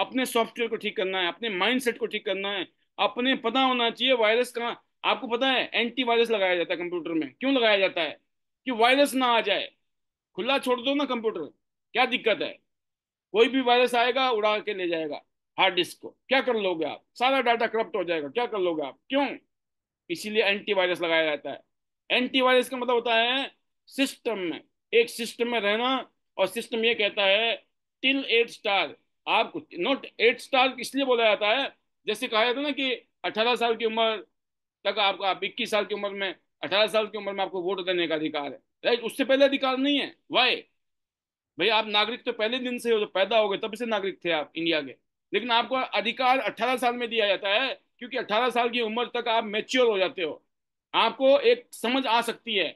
Speaker 1: अपने सॉफ्टवेयर को ठीक करना है अपने माइंडसेट को ठीक करना है अपने पता होना चाहिए वायरस कहाँ आपको पता है एंटीवायरस लगाया जाता है कंप्यूटर में क्यों लगाया जाता है कि वायरस ना आ जाए खुला छोड़ दो ना कंप्यूटर क्या दिक्कत है कोई भी वायरस आएगा उड़ा के ले जाएगा हार्ड डिस्क को क्या कर लोगे आप सारा डाटा करप्ट हो जाएगा क्या कर लोगे आप क्यों इसीलिए एंटीवायरस लगाया जाता है एंटीवायरस का मतलब होता है सिस्टम में एक सिस्टम में रहना और सिस्टम ये कहता है टिल एट स्टार आपको नोट एट स्टार इसलिए बोला जाता है जैसे कहा जाता है ना कि अठारह साल की उम्र तक आपको आप इक्कीस साल की उम्र में अठारह साल की उम्र में आपको वोट देने का अधिकार है राइट उससे पहले अधिकार नहीं है वाई भाई आप नागरिक तो पहले दिन से हो तो पैदा हो गए तब से नागरिक थे आप इंडिया के लेकिन आपको अधिकार 18 साल में दिया जाता है क्योंकि 18 साल की उम्र तक आप मेच्योर हो जाते हो आपको एक समझ आ सकती है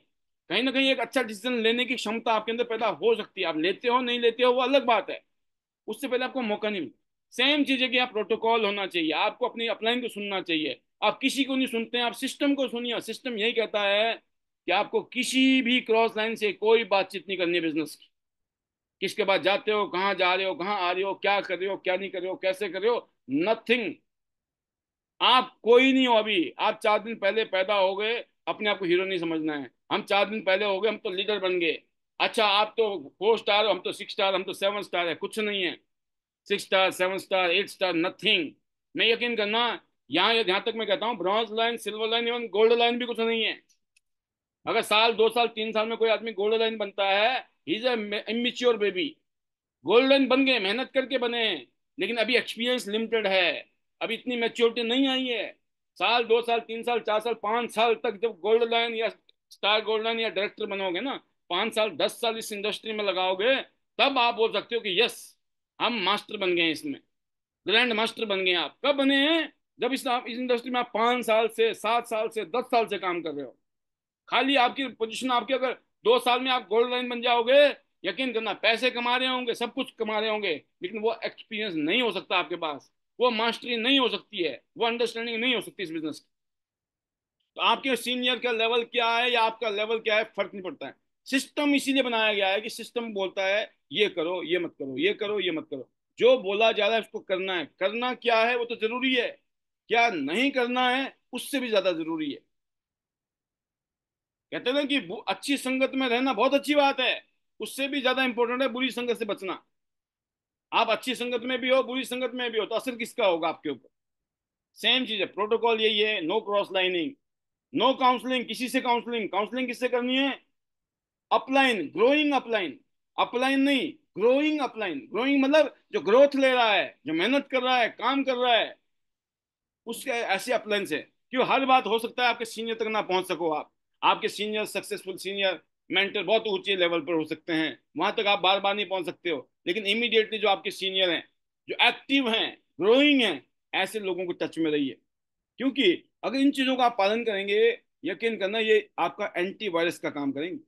Speaker 1: कहीं ना कहीं एक अच्छा डिसीजन लेने की क्षमता आपके अंदर पैदा हो सकती है आप लेते हो नहीं लेते हो वो अलग बात है उससे पहले आपको मौका नहीं मिलता सेम चीज है कि आप प्रोटोकॉल होना चाहिए आपको अपनी अपलाइन को सुनना चाहिए आप किसी को नहीं सुनते हैं आप सिस्टम को सुनिए सिस्टम यही कहता है कि आपको किसी भी क्रॉस लाइन से कोई बातचीत नहीं करनी है बिजनेस की किसके पास जाते हो कहाँ जा रहे हो कहाँ आ रहे हो क्या कर रहे हो क्या नहीं कर रहे हो कैसे कर रहे हो नथिंग आप कोई नहीं हो अभी आप चार दिन पहले पैदा हो गए अपने आप को हीरो नहीं समझना है हम चार दिन पहले हो गए हम तो लीडर बन गए अच्छा आप तो फोर स्टार हो हम तो सिक्स स्टार हम तो सेवन स्टार है कुछ नहीं है six star seven star eight star nothing मैं यकीन करना यहाँ जहां तक मैं कहता हूँ bronze line silver line even gold line भी कुछ नहीं है अगर साल दो साल तीन साल में कोई आदमी गोल्ड लाइन बनता है is amateur baby gold line बन गए मेहनत करके बने लेकिन अभी एक्सपीरियंस लिमिटेड है अभी इतनी मेच्योरिटी नहीं आई है साल दो साल तीन साल चार साल पांच साल तक जब गोल्ड लाइन या स्टार गोल्ड लाइन या डायरेक्टर बनोगे ना पांच साल दस साल इस इंडस्ट्री में लगाओगे तब आप बोल सकते हो कि यस हम मास्टर बन गए इसमें ग्रैंड मास्टर बन गए आप कब बने हैं जब इस इस इंडस्ट्री में आप पाँच साल से सात साल से दस साल से काम कर रहे हो खाली आपकी पोजीशन आपकी अगर दो साल में आप गोल्ड लाइन बन जाओगे यकीन करना पैसे कमा रहे होंगे सब कुछ कमा रहे होंगे लेकिन वो एक्सपीरियंस नहीं हो सकता आपके पास वो मास्टरी नहीं हो सकती है वो अंडरस्टैंडिंग नहीं हो सकती इस बिजनेस की तो आपके सीनियर का लेवल क्या है या आपका लेवल क्या है फर्क नहीं पड़ता है सिस्टम इसीलिए बनाया गया है कि सिस्टम बोलता है ये करो ये मत करो ये करो ये मत करो जो बोला जा रहा है उसको करना है करना क्या है वो तो जरूरी है क्या नहीं करना है उससे भी ज्यादा जरूरी है कहते ना कि अच्छी संगत में रहना बहुत अच्छी बात है उससे भी ज्यादा इंपॉर्टेंट है बुरी संगत से बचना आप अच्छी संगत में भी हो बुरी संगत में भी हो तो असर किसका होगा आपके ऊपर सेम चीज है प्रोटोकॉल यही है no cross lining no counselling किसी से काउंसलिंग काउंसलिंग किससे करनी है अपलाइन ग्रोइंग अपलाइन अपलाइन नहीं ग्रोइंग अपलाइन ग्रोइंग मतलब जो ग्रोथ ले रहा है जो मेहनत कर रहा है काम कर रहा है उसके ऐसे अपलेंस है कि हर बात हो सकता है आपके सीनियर तक ना पहुंच सको आप आपके सीनियर सक्सेसफुल सीनियर मेंटर बहुत ऊंचे लेवल पर हो सकते हैं वहां तक आप बार बार नहीं पहुंच सकते हो लेकिन इमीडिएटली जो आपके सीनियर हैं जो एक्टिव हैं ग्रोइंग हैं ऐसे लोगों को टच में रहिए क्योंकि अगर इन चीज़ों का आप पालन करेंगे यकीन करना ये आपका एंटीवायरस का काम करेंगे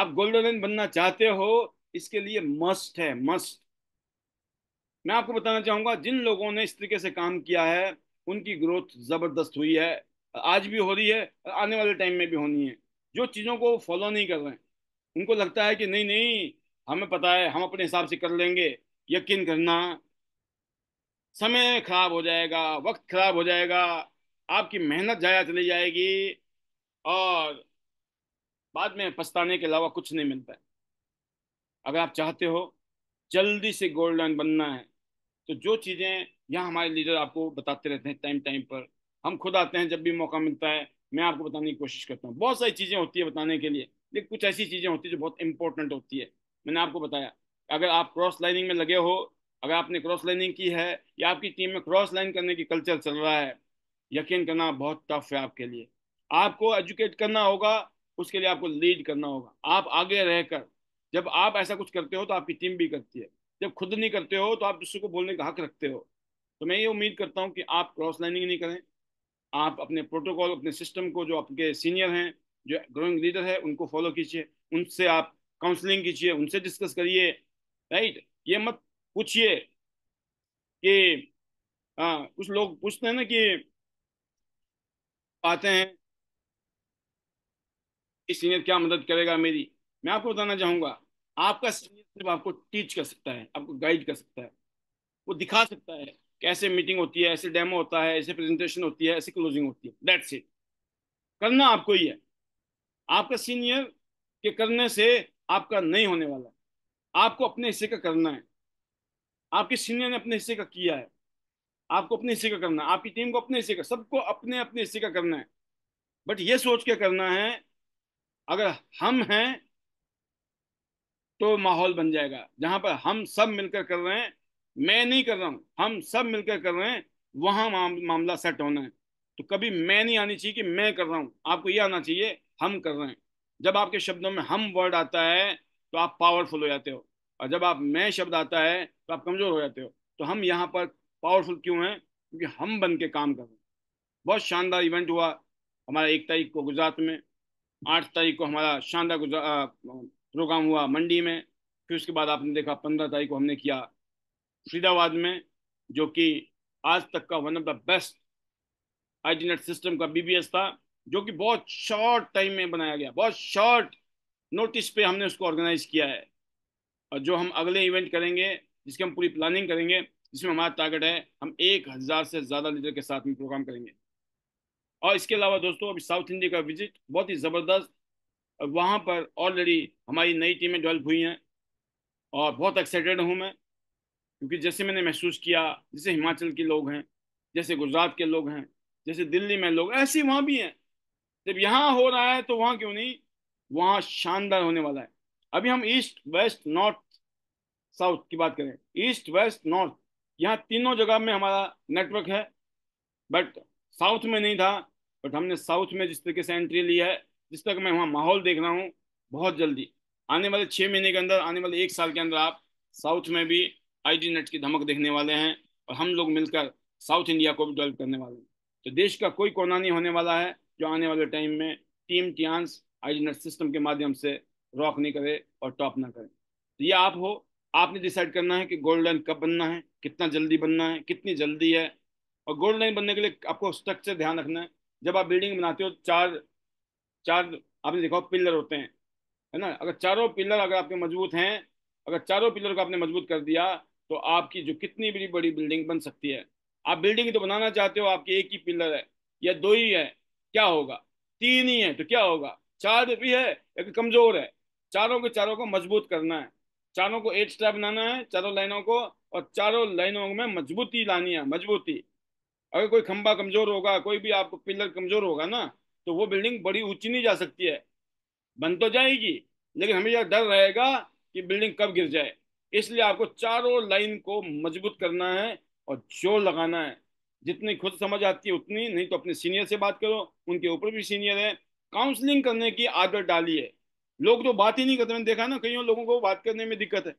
Speaker 1: आप गोल्डन बनना चाहते हो इसके लिए मस्ट है मस्ट मैं आपको बताना चाहूंगा जिन लोगों ने इस तरीके से काम किया है उनकी ग्रोथ ज़बरदस्त हुई है आज भी हो रही है और आने वाले टाइम में भी होनी है जो चीज़ों को फॉलो नहीं कर रहे हैं उनको लगता है कि नहीं नहीं हमें पता है हम अपने हिसाब से कर लेंगे यकीन करना समय खराब हो जाएगा वक्त खराब हो जाएगा आपकी मेहनत ज़ाया चली जाएगी और बाद में पछताने के अलावा कुछ नहीं मिलता है अगर आप चाहते हो जल्दी से गोल्ड लाइन बनना है तो जो चीज़ें यहाँ हमारे लीडर आपको बताते रहते हैं टाइम टाइम पर हम खुद आते हैं जब भी मौका मिलता है मैं आपको बताने की कोशिश करता हूँ बहुत सारी चीज़ें होती है बताने के लिए लेकिन कुछ ऐसी चीज़ें होती है जो बहुत इंपॉर्टेंट होती है मैंने आपको बताया अगर आप क्रॉस लाइनिंग में लगे हो अगर आपने क्रॉस लाइनिंग की है या आपकी टीम में क्रॉस लाइन करने की कल्चर चल रहा है यकीन करना बहुत टफ है आपके लिए आपको एजुकेट करना होगा उसके लिए आपको लीड करना होगा आप आगे रहकर जब आप ऐसा कुछ करते हो तो आपकी टीम भी करती है जब खुद नहीं करते हो तो आप दूसरे को बोलने का हक रखते हो तो मैं ये उम्मीद करता हूँ कि आप क्रॉस लाइनिंग नहीं करें आप अपने प्रोटोकॉल अपने सिस्टम को जो आपके सीनियर हैं जो ग्रोइंग लीडर है उनको फॉलो कीजिए उनसे आप काउंसलिंग कीजिए उनसे डिस्कस करिए राइट ये मत पूछिए कि हाँ कुछ लोग पूछते हैं ना कि आते हैं कि सीनियर क्या मदद करेगा मेरी मैं आपको बताना चाहूँगा आपका सीनियर सिर्फ आपको टीच कर सकता है आपको गाइड कर सकता है वो दिखा सकता है कैसे मीटिंग होती है ऐसे डेमो होता है ऐसे प्रेजेंटेशन होती है ऐसे क्लोजिंग होती है दैट्स इट करना आपको ही है आपका सीनियर के करने से आपका नहीं होने वाला आपको अपने हिस्से का करना है आपके सीनियर ने अपने हिस्से का किया है आपको अपने हिस्से का करना है आपकी टीम को अपने हिस्से का सबको अपने अपने हिस्से का करना है बट ये सोच के करना है अगर हम हैं तो माहौल बन जाएगा जहां पर हम सब मिलकर कर रहे हैं मैं नहीं कर रहा हूँ हम सब मिलकर कर रहे हैं वहां माम, मामला सेट होना है तो कभी मैं नहीं आनी चाहिए कि मैं कर रहा हूँ आपको ये आना चाहिए हम कर रहे हैं जब आपके शब्दों में हम वर्ड आता है तो आप पावरफुल हो जाते हो और जब आप मैं शब्द आता है तो आप कमजोर हो जाते हो तो हम यहाँ पर पावरफुल क्यों हैं क्योंकि हम बन के काम कर रहे हैं बहुत शानदार इवेंट हुआ हमारा एक तारीख को गुजरात में आठ तारीख को हमारा शानदार प्रोग्राम हुआ मंडी में फिर उसके बाद आपने देखा पंद्रह तारीख को हमने किया फरीदाबाद में जो कि आज तक का one of the best I system का बीबीएस था जो कि बहुत शॉर्ट टाइम में बनाया गया बहुत शॉर्ट नोटिस पे हमने उसको ऑर्गेनाइज किया है और जो हम अगले इवेंट करेंगे जिसकी हम पूरी प्लानिंग करेंगे जिसमें हमारा टारगेट है हम एक हज़ार से ज़्यादा लीडर के साथ में प्रोग्राम करेंगे और इसके अलावा दोस्तों अभी साउथ इंडिया का विजिट बहुत ही ज़बरदस्त वहाँ पर ऑलरेडी हमारी नई टीमें डेवलप हुई हैं और बहुत एक्साइटेड हूँ मैं क्योंकि जैसे मैंने महसूस किया जैसे हिमाचल के लोग हैं जैसे गुजरात के लोग हैं जैसे दिल्ली में लोग ऐसे वहाँ भी हैं जब यहाँ हो रहा है तो वहाँ क्यों नहीं वहाँ शानदार होने वाला है अभी हम ईस्ट वेस्ट नॉर्थ साउथ की बात करें ईस्ट वेस्ट नॉर्थ यहाँ तीनों जगह में हमारा नेटवर्क है बट साउथ में नहीं था बट हमने साउथ में जिस तरीके से एंट्री ली है जिस तक मैं वहाँ माहौल देख रहा हूँ बहुत जल्दी आने वाले छः महीने के अंदर आने वाले एक साल के अंदर आप साउथ में भी आई नेट की धमक देखने वाले हैं और हम लोग मिलकर साउथ इंडिया को भी डेवलप करने वाले हैं तो देश का कोई कोना नहीं होने वाला है जो आने वाले टाइम में team Tiens I net system के माध्यम से रॉक नहीं करे और टॉप ना करें तो ये आप हो आपने डिसाइड करना है कि गोल्ड लाइन कब बनना है कितना जल्दी बनना है कितनी जल्दी है और गोल्ड लाइन बनने के लिए आपको स्ट्रक्चर ध्यान रखना है जब आप बिल्डिंग बनाते हो चार चार आपने देखा पिलर होते हैं है ना अगर चारों पिलर अगर आपके मजबूत हैं अगर चारों पिलर को आपने मजबूत कर दिया तो आपकी जो कितनी बड़ी बड़ी बिल्डिंग बन सकती है आप बिल्डिंग तो बनाना चाहते हो आपकी एक ही पिलर है या दो ही है क्या होगा तीन ही है तो क्या होगा चार भी है एक कमजोर है चारों के चारों को मजबूत करना है चारों को एट स्टार बनाना है चारों लाइनों को और चारों लाइनों में मजबूती लानी है मजबूती अगर कोई खंबा कमजोर होगा कोई भी आपको पिलर कमजोर होगा ना तो वो बिल्डिंग बड़ी ऊंची नहीं जा सकती है बन तो जाएगी लेकिन हमें यह डर रहेगा कि बिल्डिंग कब गिर जाए इसलिए आपको चारों लाइन को मजबूत करना है और जोर लगाना है जितनी खुद समझ आती है उतनी नहीं तो अपने सीनियर से बात करो उनके ऊपर भी सीनियर है काउंसलिंग करने की आदत डालिए लोग तो बात ही नहीं करते मैंने देखा ना कईयों लोगों को बात करने में दिक्कत है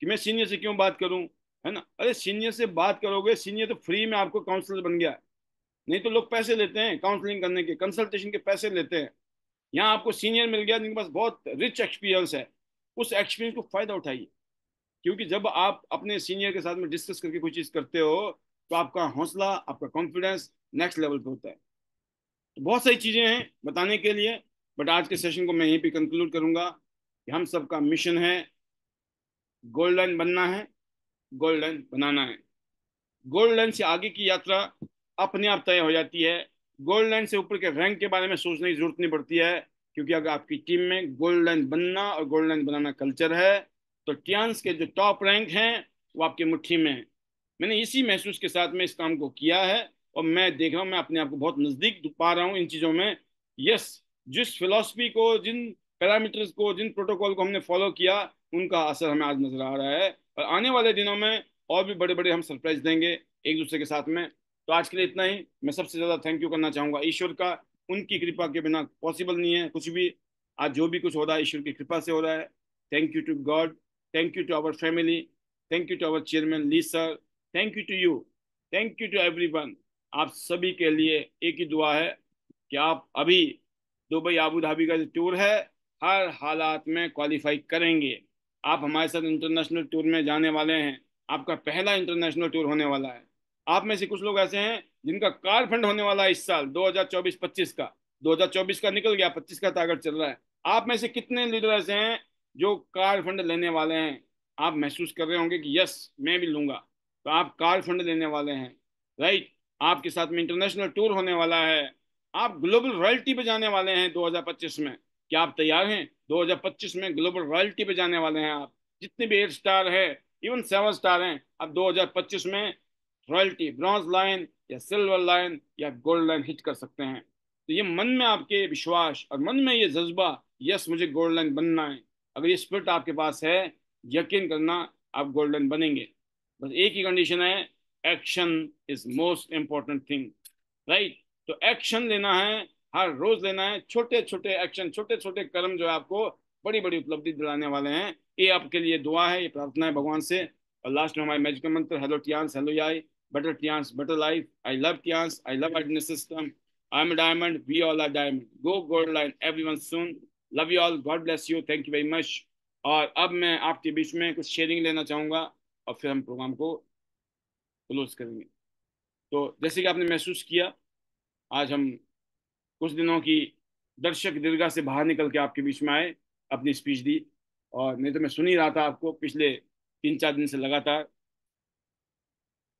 Speaker 1: कि मैं सीनियर से क्यों बात करूं है ना अरे सीनियर से बात करोगे सीनियर तो फ्री में आपको काउंसलर बन गया नहीं तो लोग पैसे लेते हैं काउंसलिंग करने के कंसल्टेशन के पैसे लेते हैं यहाँ आपको सीनियर मिल गया जिनके पास बहुत रिच एक्सपीरियंस है उस एक्सपीरियंस को फायदा उठाइए क्योंकि जब आप अपने सीनियर के साथ में डिस्कस करके कोई चीज़ करते हो तो आपका हौसला आपका कॉन्फिडेंस नेक्स्ट लेवल पे होता है तो बहुत सारी चीज़ें हैं बताने के लिए बट आज के सेशन को मैं यहीं पे कंक्लूड करूँगा कि हम सबका मिशन है गोल्डन बनना है गोल्डन बनाना है गोल्डन से आगे की यात्रा अपने आप तय हो जाती है गोल्डन से ऊपर के रैंक के बारे में सोचने की जरूरत नहीं पड़ती है क्योंकि अगर आपकी टीम में गोल्डन बनना और गोल्डन बनाना कल्चर है तो टियांस के जो टॉप रैंक हैं वो आपके मुट्ठी में है मैंने इसी महसूस के साथ में इस काम को किया है और मैं देख रहा हूँ मैं अपने आप को बहुत नज़दीक पा रहा हूँ इन चीज़ों में यस जिस फिलासफ़ी को जिन पैरामीटर्स को जिन प्रोटोकॉल को हमने फॉलो किया उनका असर हमें आज नज़र आ रहा है और आने वाले दिनों में और भी बड़े बड़े हम सरप्राइज देंगे एक दूसरे के साथ में तो आज के लिए इतना ही मैं सबसे ज़्यादा थैंक यू करना चाहूँगा ईश्वर का उनकी कृपा के बिना पॉसिबल नहीं है कुछ भी आज जो भी कुछ हो रहा है ईश्वर की कृपा से हो रहा है thank you to God Thank you to our family. Thank you to our chairman Lee sir. Thank you to you. Thank you to everyone. आप सभी के लिए एक ही दुआ है कि आप अभी दुबई आबू धाबी का जो टूर है हर हालात में क्वालिफाई करेंगे आप हमारे साथ इंटरनेशनल टूर में जाने वाले हैं आपका पहला इंटरनेशनल टूर होने वाला है आप में से कुछ लोग ऐसे हैं जिनका कार फंड होने वाला है इस साल 2024-25 का 2024 का निकल गया 25 का टारगेट चल रहा है आप में से कितने लीडर ऐसे हैं जो कार फंड लेने वाले हैं आप महसूस कर रहे होंगे कि यस मैं भी लूँगा तो आप कार फंड लेने वाले हैं राइट आपके साथ में इंटरनेशनल टूर होने वाला है आप ग्लोबल रॉयल्टी पे जाने वाले हैं 2025 में क्या आप तैयार हैं 2025 में ग्लोबल रॉयल्टी पे जाने वाले हैं आप जितने भी एट स्टार है इवन सेवन स्टार हैं आप 2025 में रॉयल्टी ब्रॉन्ज लाइन या सिल्वर लाइन या गोल्ड लाइन हिट कर सकते हैं तो ये मन में आपके विश्वास और मन में ये जज्बा यस मुझे गोल्ड लाइन बनना है अगर ये स्पिरिट आपके पास है यकीन करना आप गोल्डन बनेंगे बस एक ही कंडीशन है action is most important thing right तो एक्शन लेना है हर रोज लेना है छोटे छोटे एक्शन छोटे छोटे कर्म जो है आपको बड़ी बड़ी उपलब्धि दिलाने वाले हैं ये आपके लिए दुआ है ये प्रार्थना है भगवान से और लास्ट में हमारे मैजिकल मंत्र hello Tiens hello I better chance, better life. I love chance. I love system I am diamond we all are diamond go gold line line. Everyone soon. Love you all God bless you thank you very much और अब मैं आपके बीच में कुछ शेयरिंग लेना चाहूँगा और फिर हम प्रोग्राम को क्लोज करेंगे तो जैसे कि आपने महसूस किया आज हम कुछ दिनों की दर्शक दीर्घा से बाहर निकल के आपके बीच में आए अपनी स्पीच दी और नहीं तो मैं सुन ही रहा था आपको पिछले तीन चार दिन से लगातार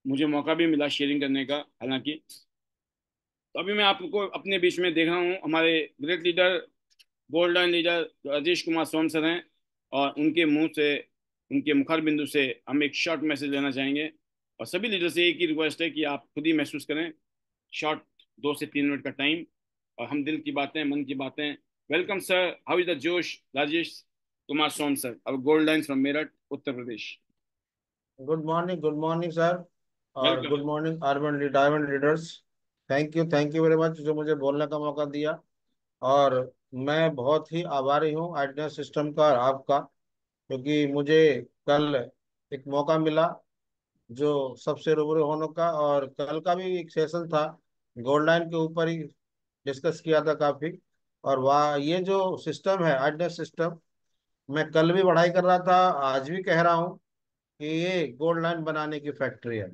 Speaker 1: मुझे मौका भी मिला शेयरिंग करने का हालांकि तो अभी मैं आपको अपने बीच में देख रहा हूँ हमारे ग्रेट लीडर गोल्डन लीडर जो अजीश कुमार सोम सर हैं और उनके मुंह से उनके मुखर बिंदु से हम एक शॉर्ट मैसेज लेना चाहेंगे और सभी लीडर से एक ही रिक्वेस्ट है कि आप खुद ही महसूस करें शॉर्ट दो से तीन मिनट का टाइम और हम दिल की बातें मन की बातें welcome sir how is the जोश राजेश कुमार सोम सर अब gold line from Meerut Uttar Pradesh
Speaker 2: good morning good morning sir और गुड मॉर्निंग आर्मन diamond leaders thank you thank you very much जो मुझे बोलने का मौका दिया और मैं बहुत ही आभारी हूँ आइडिया सिस्टम का और आपका क्योंकि मुझे कल एक मौका मिला जो सबसे रूबरू होने का और कल का भी एक सेशन था गोल्ड लाइन के ऊपर ही डिस्कस किया था काफ़ी और वह ये जो सिस्टम है आइडिया सिस्टम मैं कल भी पढ़ाई कर रहा था आज भी कह रहा हूँ कि ये गोल्ड लाइन बनाने की फैक्ट्री है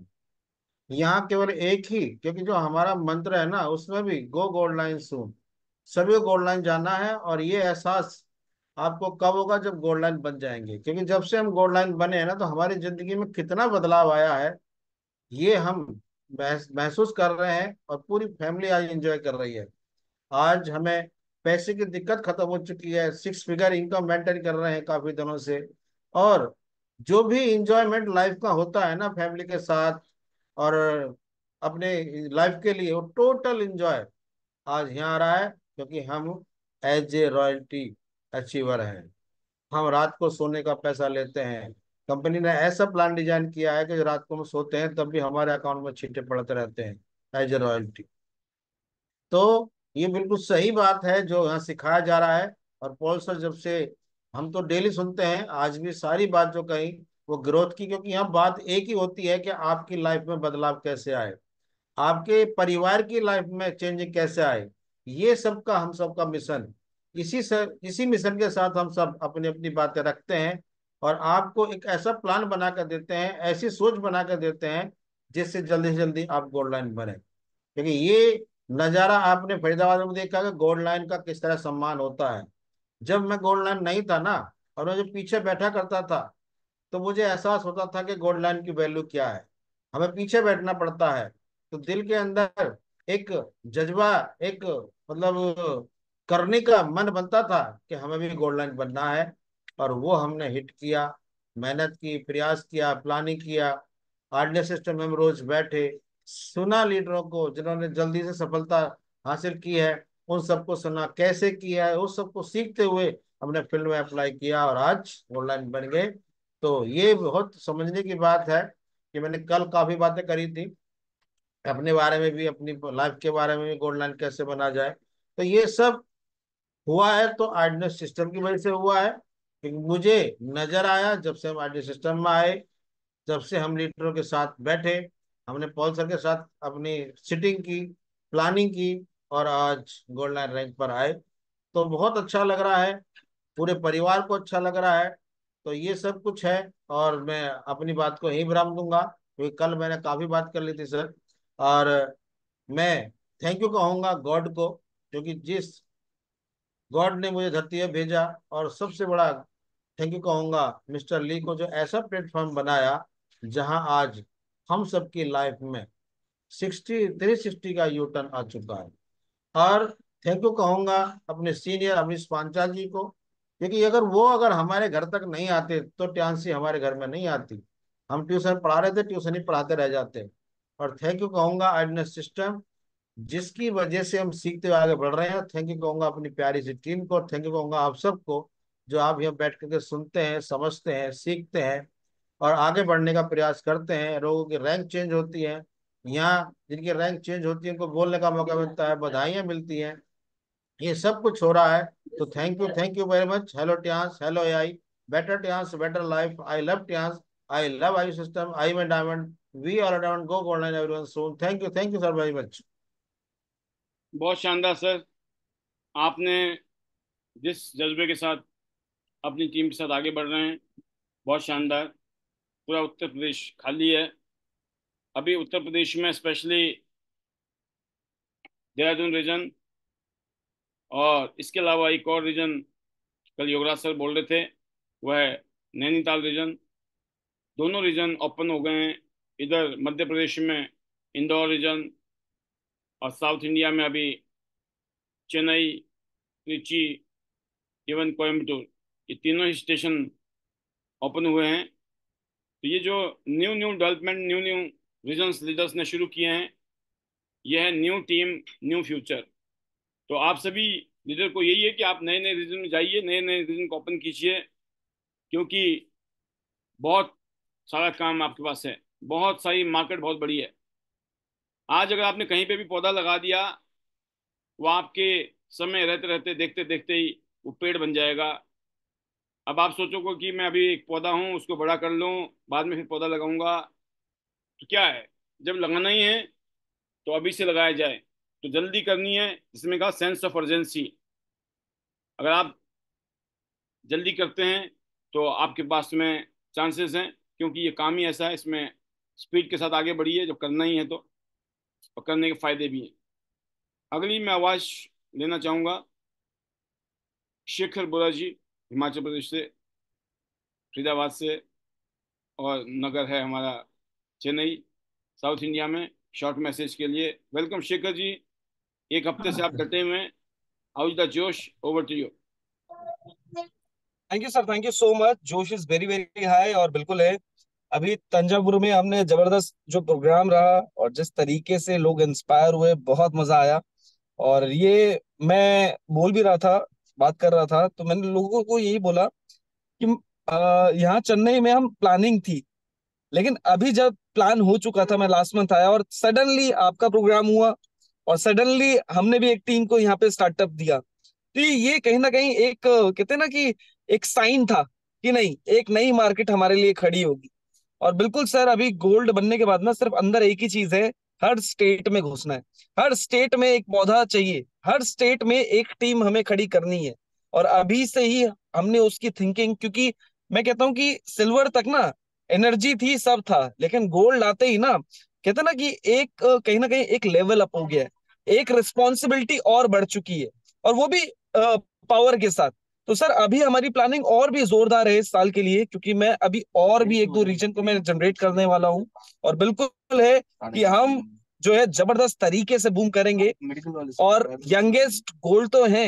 Speaker 2: यहाँ केवल एक ही क्योंकि जो हमारा मंत्र है ना उसमें भी गो गोल्ड लाइन सून सभी को गोल्ड लाइन जाना है और ये एहसास आपको कब होगा जब गोल्ड लाइन बन जाएंगे क्योंकि जब से हम गोल्ड लाइन बने हैं ना तो हमारी जिंदगी में कितना बदलाव आया है ये हम महसूस कर रहे हैं और पूरी फैमिली आज एंजॉय कर रही है आज हमें पैसे की दिक्कत खत्म हो चुकी है सिक्स फिगर इनकम मेंटेन कर रहे हैं काफी दिनों से और जो भी इंजॉयमेंट लाइफ का होता है ना फैमिली के साथ और अपने लाइफ के लिए वो टोटल इंजॉय आज यहाँ आ रहा है क्योंकि हम एज ए रॉयल्टी अचीवर हैं हम रात को सोने का पैसा लेते हैं कंपनी ने ऐसा प्लान डिजाइन किया है कि जो रात को हम सोते हैं तब भी हमारे अकाउंट में छीटे पड़ते रहते हैं एज ए रॉयल्टी तो ये बिल्कुल सही बात है जो यहाँ सिखाया जा रहा है और पॉल सर जब से हम तो डेली सुनते हैं आज भी सारी बात जो कही वो ग्रोथ की क्योंकि यहाँ बात एक ही होती है कि आपकी लाइफ में बदलाव कैसे आए आपके परिवार की लाइफ में चेंजिंग कैसे आए ये सबका हम सबका मिशन इसी सर इसी मिशन के साथ हम सब अपनी अपनी बातें रखते हैं और आपको एक ऐसा प्लान बना कर देते हैं ऐसी सोच बना कर देते हैं जिससे जल्दी से जल्दी आप गोल्ड लाइन बने क्योंकि ये नज़ारा आपने फरीदाबाद में देखा कि गोल्ड लाइन का किस तरह सम्मान होता है जब मैं गोल्ड लाइन नहीं था ना और मैं जब पीछे बैठा करता था तो मुझे एहसास होता था कि गोल्ड लाइन की वैल्यू क्या है हमें पीछे बैठना पड़ता है तो दिल के अंदर एक जज्बा एक मतलब करने का मन बनता था कि हमें भी गोल्ड लाइन बनना है और वो हमने हिट किया मेहनत की प्रयास किया प्लानिंग किया हार्डनेस सिस्टम में हम रोज बैठे सुना लीडरों को जिन्होंने जल्दी से सफलता हासिल की है उन सबको सुना कैसे किया है उस सबको सीखते हुए हमने फील्ड में अप्लाई किया और आज ऑनलाइन बन गए तो ये बहुत समझने की बात है कि मैंने कल काफ़ी बातें करी थी अपने बारे में भी अपनी लाइफ के बारे में भी गोल्ड लाइन कैसे बना जाए तो ये सब हुआ है तो आर्डिनेंस सिस्टम की वजह से हुआ है क्योंकि मुझे नजर आया जब से हम आर्डिनेंस सिस्टम में आए जब से हम लीडरों के साथ बैठे हमने पॉल सर के साथ अपनी सिटिंग की प्लानिंग की और आज गोल्ड लाइन रैंक पर आए तो बहुत अच्छा लग रहा है पूरे परिवार को अच्छा लग रहा है तो ये सब कुछ है और मैं अपनी बात को यही विराम दूंगा क्योंकि कल मैंने काफ़ी बात कर ली थी सर और मैं थैंक यू कहूँगा गॉड को क्योंकि जिस गॉड ने मुझे धरती है भेजा और सबसे बड़ा थैंक यू कहूँगा मिस्टर ली को जो ऐसा प्लेटफॉर्म बनाया जहाँ आज हम सबकी लाइफ में सिक्सटी थ्री सिक्सटी का यू टर्न आ चुका है और थैंक यू कहूँगा अपने सीनियर अमरीश पांचाल जी को क्योंकि अगर वो अगर हमारे घर तक नहीं आते तो ट्यांसी हमारे घर में नहीं आती हम ट्यूशन पढ़ा रहे थे ट्यूशन ही पढ़ाते रह जाते और थैंक यू कहूंगा आइडनेस सिस्टम जिसकी वजह से हम सीखते हुए आगे बढ़ रहे हैं थैंक यू कहूंगा अपनी प्यारी सी टीम को थैंक यू कहूंगा आप सबको जो आप यहाँ बैठ करके सुनते हैं समझते हैं सीखते हैं और आगे बढ़ने का प्रयास करते हैं लोगों की रैंक चेंज होती है यहाँ जिनकी रैंक चेंज होती है उनको बोलने का मौका मिलता है बधाइयाँ मिलती हैं ये सब कुछ हो रहा है तो thank you thank you very much hello Tiens hello A I better Tiens better life I love Tiens I love I system I am diamond we all eight go go online everyone soon thank you thank you sir very much
Speaker 1: बहुत शानदार सर आपने जिस जज्बे के साथ अपनी टीम के साथ आगे बढ़ रहे हैं बहुत शानदार पूरा उत्तर प्रदेश खाली है अभी उत्तर प्रदेश में स्पेशली देहरादून रीजन और इसके अलावा एक और रीजन कल योगराज सर बोल रहे थे वह है नैनीताल रीजन दोनों रीजन ओपन हो गए हैं इधर मध्य प्रदेश में इंदौर रीजन और साउथ इंडिया में अभी चेन्नई त्रिची इवन कोयम्बटूर ये तीनों ही स्टेशन ओपन हुए हैं तो ये जो new new development new new regions leaders ने शुरू किए हैं यह है न्यू टीम न्यू फ्यूचर तो आप सभी लीडर को यही है कि आप नए नए रीजन में जाइए नए नए रीजन को ओपन कीजिए क्योंकि बहुत सारा काम आपके पास है बहुत सही मार्केट बहुत बड़ी है आज अगर आपने कहीं पे भी पौधा लगा दिया वो आपके समय रहते रहते देखते देखते ही वो पेड़ बन जाएगा अब आप सोचोगे कि मैं अभी एक पौधा हूँ उसको बड़ा कर लूँ बाद में फिर पौधा लगाऊंगा तो क्या है जब लगाना ही है तो अभी से लगाया जाए तो जल्दी करनी है जिसमें कहा सेंस ऑफ अर्जेंसी अगर आप जल्दी करते हैं तो आपके पास में चांसेस हैं क्योंकि ये काम ही ऐसा है इसमें स्पीड के साथ आगे बढ़िए जब करना ही है तो और करने के फायदे भी हैं अगली मैं आवाज़ लेना चाहूँगा शेखर बोरा जी हिमाचल प्रदेश से फरीदाबाद से और नगर है हमारा चेन्नई साउथ इंडिया में शॉर्ट मैसेज के लिए वेलकम शेखर जी एक हफ्ते से आप डटे हुए हाउ इज द जोश over to you
Speaker 3: thank you sir thank you so much जोश इज वेरी वेरी हाई और बिल्कुल है अभी तंजावुर में हमने जबरदस्त जो प्रोग्राम रहा और जिस तरीके से लोग इंस्पायर हुए बहुत मजा आया और ये मैं बोल भी रहा था बात कर रहा था तो मैंने लोगों को यही बोला कि यहाँ चेन्नई में हम प्लानिंग थी लेकिन अभी जब प्लान हो चुका था मैं लास्ट मंथ आया और सडनली आपका प्रोग्राम हुआ और सडनली हमने भी एक टीम को यहाँ पे स्टार्टअप दिया तो ये कहीं ना कहीं एक कहते ना कि एक साइन था कि नहीं एक नई मार्केट हमारे लिए खड़ी होगी और बिल्कुल सर अभी गोल्ड बनने के बाद ना सिर्फ अंदर एक ही चीज है हर स्टेट में घुसना है हर स्टेट में एक पौधा चाहिए हर स्टेट में एक टीम हमें खड़ी करनी है और अभी से ही हमने उसकी थिंकिंग क्योंकि मैं कहता हूँ कि सिल्वर तक ना एनर्जी थी सब था लेकिन गोल्ड आते ही ना कहते ना कि एक कहीं ना कहीं एक लेवल अप हो गया है एक रिस्पॉन्सिबिलिटी और बढ़ चुकी है और वो भी पावर के साथ तो सर अभी हमारी प्लानिंग और भी जोरदार है इस साल के लिए क्योंकि मैं अभी और भी एक दो रीजन को मैं जनरेट करने वाला हूँ और बिल्कुल है हाँ कि हम जो है जबरदस्त तरीके से बूम करेंगे हाँ, और यंगेस्ट गोल तो है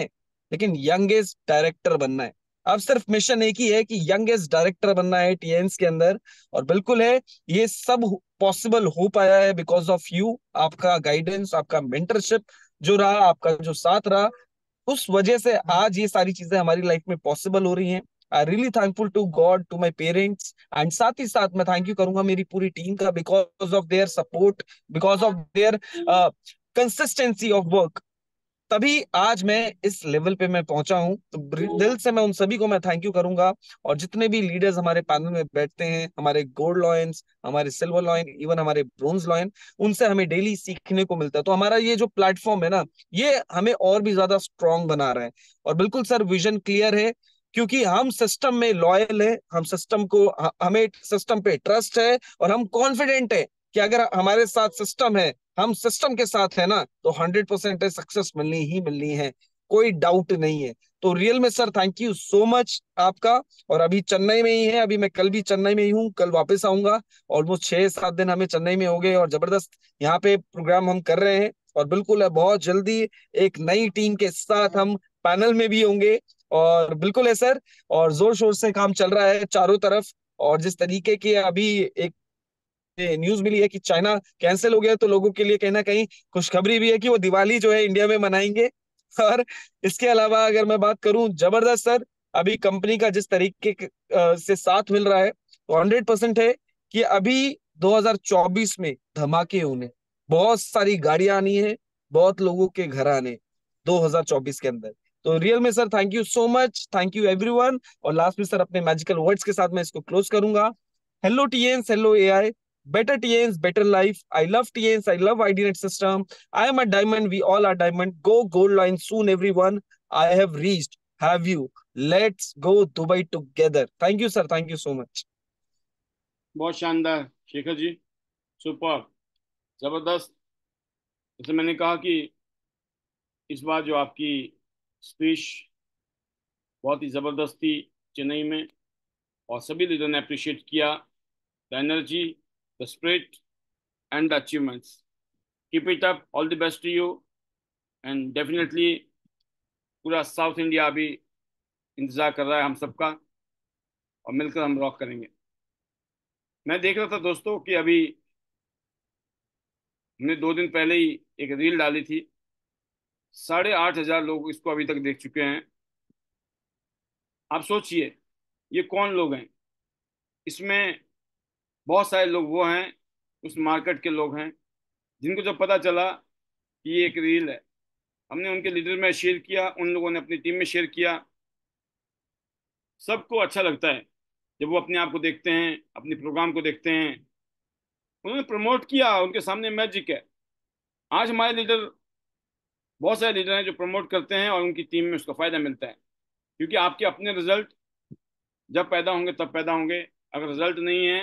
Speaker 3: लेकिन यंगेस्ट डायरेक्टर बनना है अब सिर्फ मिशन एक ही है कि यंगेस्ट डायरेक्टर बनना है टीएनस के अंदर और बिल्कुल है ये सब पॉसिबल हो पाया है बिकॉज ऑफ यू आपका गाइडेंस आपका मेंटरशिप जो रहा आपका जो साथ रहा उस वजह से हम्म। आज ये सारी चीजें हमारी लाइफ में पॉसिबल हो रही हैं I really thankful to God to my parents and साथ ही साथ मैं थैंक यू करूंगा मेरी पूरी टीम का because of their support because of their consistency of work तभी आज मैं इस लेवल पे मैं पहुंचा हूं तो हम्म। दिल से मैं उन सभी को मैं थैंक यू करूंगा और जितने भी लीडर्स हमारे पैनल में बैठते हैं हमारे गोल्ड लॉयंस हमारे सिल्वर लॉयन इवन हमारे ब्रोन्ज लॉयन उनसे हमें डेली सीखने को मिलता है तो हमारा ये जो प्लेटफॉर्म है ना ये हमें और भी ज्यादा स्ट्रांग बना रहे हैं और बिल्कुल सर विजन क्लियर है क्योंकि हम सिस्टम में लॉयल है हम सिस्टम को हमें सिस्टम पे ट्रस्ट है और हम कॉन्फिडेंट है कि अगर हमारे साथ सिस्टम है हम सिस्टम के साथ है ना तो हंड्रेड परसेंट सक्सेस मिलनी ही मिलनी है कोई डाउट नहीं है तो रियल में sir thank you so much आपका और अभी चेन्नई में ही है अभी मैं कल भी चेन्नई में ही हूँ कल वापस आऊंगा ऑलमोस्ट छह सात दिन हमें चेन्नई में हो गए और जबरदस्त यहाँ पे प्रोग्राम हम कर रहे हैं और बिल्कुल है बहुत जल्दी एक नई टीम के साथ हम पैनल में भी होंगे और बिल्कुल है सर और जोर शोर से काम चल रहा है चारों तरफ और जिस तरीके के अभी एक न्यूज मिली है कि चाइना कैंसिल हो गया तो लोगों के लिए कहीं ना कहीं खुशखबरी भी है कि वो दिवाली जो है इंडिया में मनाएंगे और इसके अलावा अगर मैं बात करूं जबरदस्त सर अभी कंपनी का जिस तरीके से साथ मिल रहा है तो हंड्रेड परसेंट है कि अभी 2024 में धमाके होने बहुत सारी गाड़ियां आनी है बहुत लोगों के घर आने 2024 के अंदर तो रियल में sir thank you so much thank you everyone और लास्ट में सर अपने मैजिकल वर्ड्स के साथ मैं इसको क्लोज करूंगा hello Tiens hello AI better TNs, better life. I love TNs. I love IDNet system. I am a diamond. We all are diamond. Go gold line soon, everyone. I have reached. Have you? Let's go Dubai together. Thank you, sir. Thank you so much.
Speaker 1: बहुत शानदार शेखर जी सुपर ज़बरदस्त जैसे मैंने कहा कि इस बार जो आपकी स्पीच बहुत ही ज़बरदस्ती चेन्नई में और सभी लीडर ने अप्रिशिएट किया the energy the spirit, and the achievements. Keep it up. All the best to you. And definitely, पूरा साउथ इंडिया अभी इंतज़ार कर रहा है हम सबका और मिलकर हम रॉक करेंगे मैं देख रहा था दोस्तों कि अभी हमने दो दिन पहले ही एक रील डाली थी साढ़े आठ हजार लोग इसको अभी तक देख चुके हैं आप सोचिए ये कौन लोग हैं इसमें बहुत सारे लोग वो हैं उस मार्केट के लोग हैं जिनको जब पता चला कि ये एक रील है हमने उनके लीडर में शेयर किया उन लोगों ने अपनी टीम में शेयर किया सबको अच्छा लगता है जब वो अपने आप को देखते हैं अपने प्रोग्राम को देखते हैं उन्होंने प्रमोट किया उनके सामने मैजिक है आज हमारे लीडर बहुत सारे लीडर हैं जो प्रमोट करते हैं और उनकी टीम में उसका फ़ायदा मिलता है क्योंकि आपके अपने रिजल्ट जब पैदा होंगे तब पैदा होंगे अगर रिजल्ट नहीं है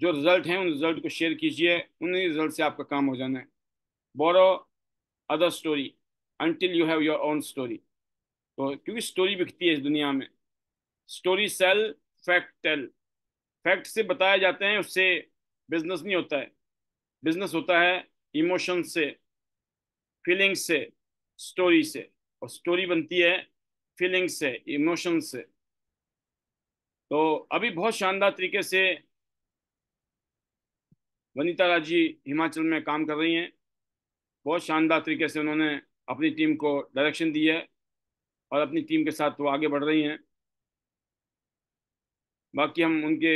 Speaker 1: जो रिजल्ट हैं उन रिजल्ट को शेयर कीजिए उन्हीं रिजल्ट से आपका काम हो जाना है borrow other story until you have your own story तो क्योंकि स्टोरी बिकती है इस दुनिया में story sell fact tell fact से बताए जाते हैं उससे बिजनेस नहीं होता है बिजनेस होता है इमोशन से फीलिंग से स्टोरी से और स्टोरी बनती है फीलिंग से इमोशन से तो अभी बहुत शानदार तरीके से वनीता राजी हिमाचल में काम कर रही हैं बहुत शानदार तरीके से उन्होंने अपनी टीम को डायरेक्शन दी है और अपनी टीम के साथ वो आगे बढ़ रही हैं बाकी हम उनके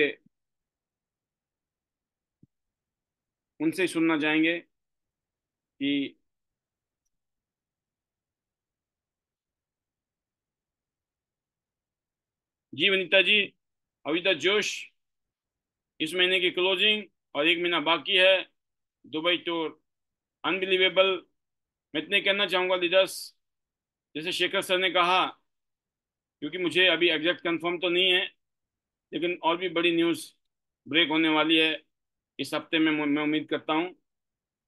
Speaker 1: उनसे ही सुनना चाहेंगे कि जी वनीता जी अविता जोश इस महीने की क्लोजिंग और एक महीना बाकी है दुबई टूर अनबिलीवेबल मैं इतने कहना चाहूँगा लीडर्स जैसे शेखर सर ने कहा क्योंकि मुझे अभी एग्जैक्ट कंफर्म तो नहीं है लेकिन और भी बड़ी न्यूज़ ब्रेक होने वाली है इस हफ्ते में मैं उम्मीद करता हूँ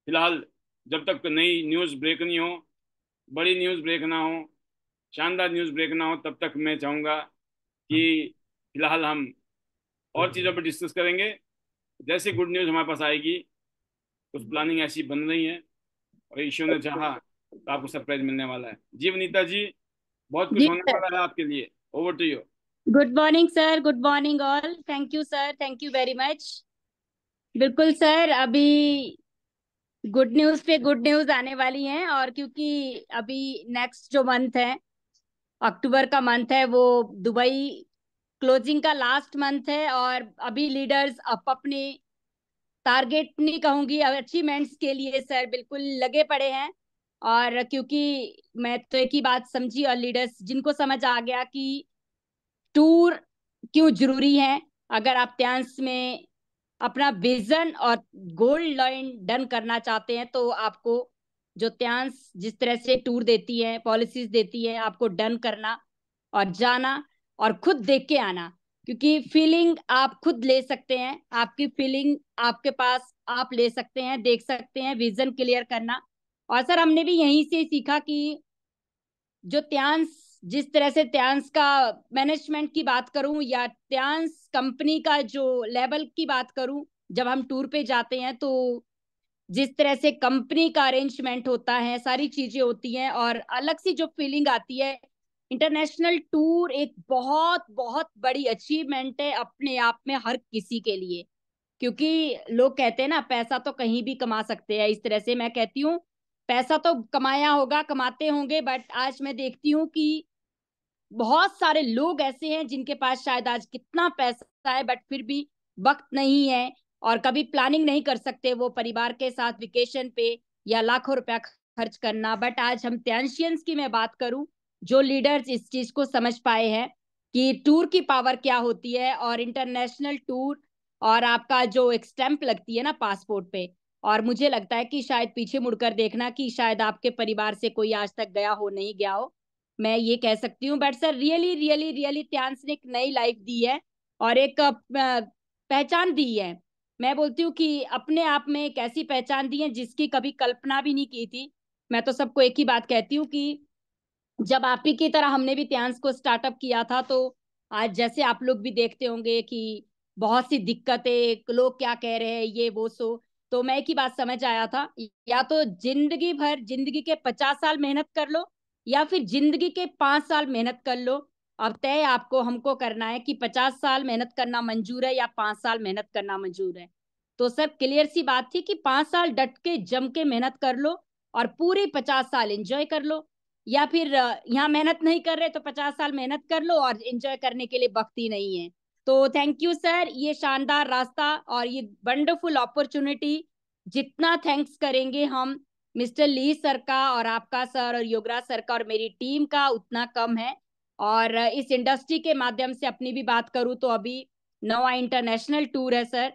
Speaker 1: फिलहाल जब तक नई न्यूज़ ब्रेक नहीं हो बड़ी न्यूज़ ब्रेक ना हो शानदार न्यूज़ ब्रेक ना हो तब तक मैं चाहूँगा कि हम्म। फिलहाल हम और चीज़ों पर डिस्कस करेंगे जैसे गुड न्यूज हमारे पास आएगी कुछ प्लानिंग ऐसी बन रही है और ईश्वर ने चाहा तो आपको सरप्राइज मिलने वाला है जी वनीता जी बहुत कुछ होने वाला है आपके लिए over to you
Speaker 4: good morning sir good morning all thank you sir thank you very much बिल्कुल सर अभी गुड न्यूज पे गुड न्यूज आने वाली है और क्योंकि अभी नेक्स्ट जो मंथ है अक्टूबर का मंथ है वो दुबई क्लोजिंग का लास्ट मंथ है और अभी लीडर्स अप अपने टारगेट नहीं कहूंगी अचीवमेंट्स के लिए सर बिल्कुल लगे पड़े हैं और क्योंकि मैं तो एक ही बात समझी और लीडर्स जिनको समझ आ गया कि टूर क्यों जरूरी है अगर आप त्यांस में अपना विजन और गोल्ड लाइन डन करना चाहते हैं तो आपको जो त्यांस जिस तरह से टूर देती है पॉलिसीज देती है आपको डन करना और जाना और खुद देख के आना क्योंकि फीलिंग आप खुद ले सकते हैं आपकी फीलिंग आपके पास आप ले सकते हैं देख सकते हैं विजन क्लियर करना और सर हमने भी यहीं से सीखा कि जो त्यांस जिस तरह से त्यांस का मैनेजमेंट की बात करूं या त्यांस कंपनी का जो लेवल की बात करूं जब हम टूर पे जाते हैं तो जिस तरह से कंपनी का अरेंजमेंट होता है सारी चीजें होती हैं और अलग सी जो फीलिंग आती है इंटरनेशनल टूर एक बहुत बहुत बड़ी अचीवमेंट है अपने आप में हर किसी के लिए क्योंकि लोग कहते हैं ना पैसा तो कहीं भी कमा सकते हैं इस तरह से मैं कहती हूँ पैसा तो कमाया होगा कमाते होंगे बट आज मैं देखती हूँ कि बहुत सारे लोग ऐसे हैं जिनके पास शायद आज कितना पैसा है बट फिर भी वक्त नहीं है और कभी प्लानिंग नहीं कर सकते वो परिवार के साथ वेकेशन पे या लाखों रुपया खर्च करना बट आज हम त्यांशियंस की मैं बात करूं जो लीडर्स इस चीज को समझ पाए हैं कि टूर की पावर क्या होती है और इंटरनेशनल टूर और आपका जो एक स्टैंप लगती है ना पासपोर्ट पे और मुझे लगता है कि शायद पीछे मुड़कर देखना कि शायद आपके परिवार से कोई आज तक गया हो नहीं गया हो मैं ये कह सकती हूँ but sir really really really Tiens ने एक नई लाइफ दी है और एक पहचान दी है मैं बोलती हूँ कि अपने आप में एक ऐसी पहचान दी है जिसकी कभी कल्पना भी नहीं की थी मैं तो सबको एक ही बात कहती हूँ कि जब आप ही की तरह हमने भी त्यांस को स्टार्टअप किया था तो आज जैसे आप लोग भी देखते होंगे कि बहुत सी दिक्कतें लोग क्या कह रहे हैं ये वो सो तो मैं एक ही बात समझ आया था या तो जिंदगी भर जिंदगी के पचास साल मेहनत कर लो या फिर जिंदगी के पांच साल मेहनत कर लो अब तय आपको हमको करना है कि पचास साल मेहनत करना मंजूर है या पांच साल मेहनत करना मंजूर है तो सर क्लियर सी बात थी कि पांच साल डट के जम के मेहनत कर लो और पूरे पचास साल एंजॉय कर लो या फिर यहाँ मेहनत नहीं कर रहे तो पचास साल मेहनत कर लो और एंजॉय करने के लिए वक्त ही नहीं है तो थैंक यू सर ये शानदार रास्ता और ये वंडरफुल अपॉर्चुनिटी जितना थैंक्स करेंगे हम मिस्टर ली सर का और आपका सर और योगराज सर का और मेरी टीम का उतना कम है और इस इंडस्ट्री के माध्यम से अपनी भी बात करूँ तो अभी नवा इंटरनेशनल टूर है सर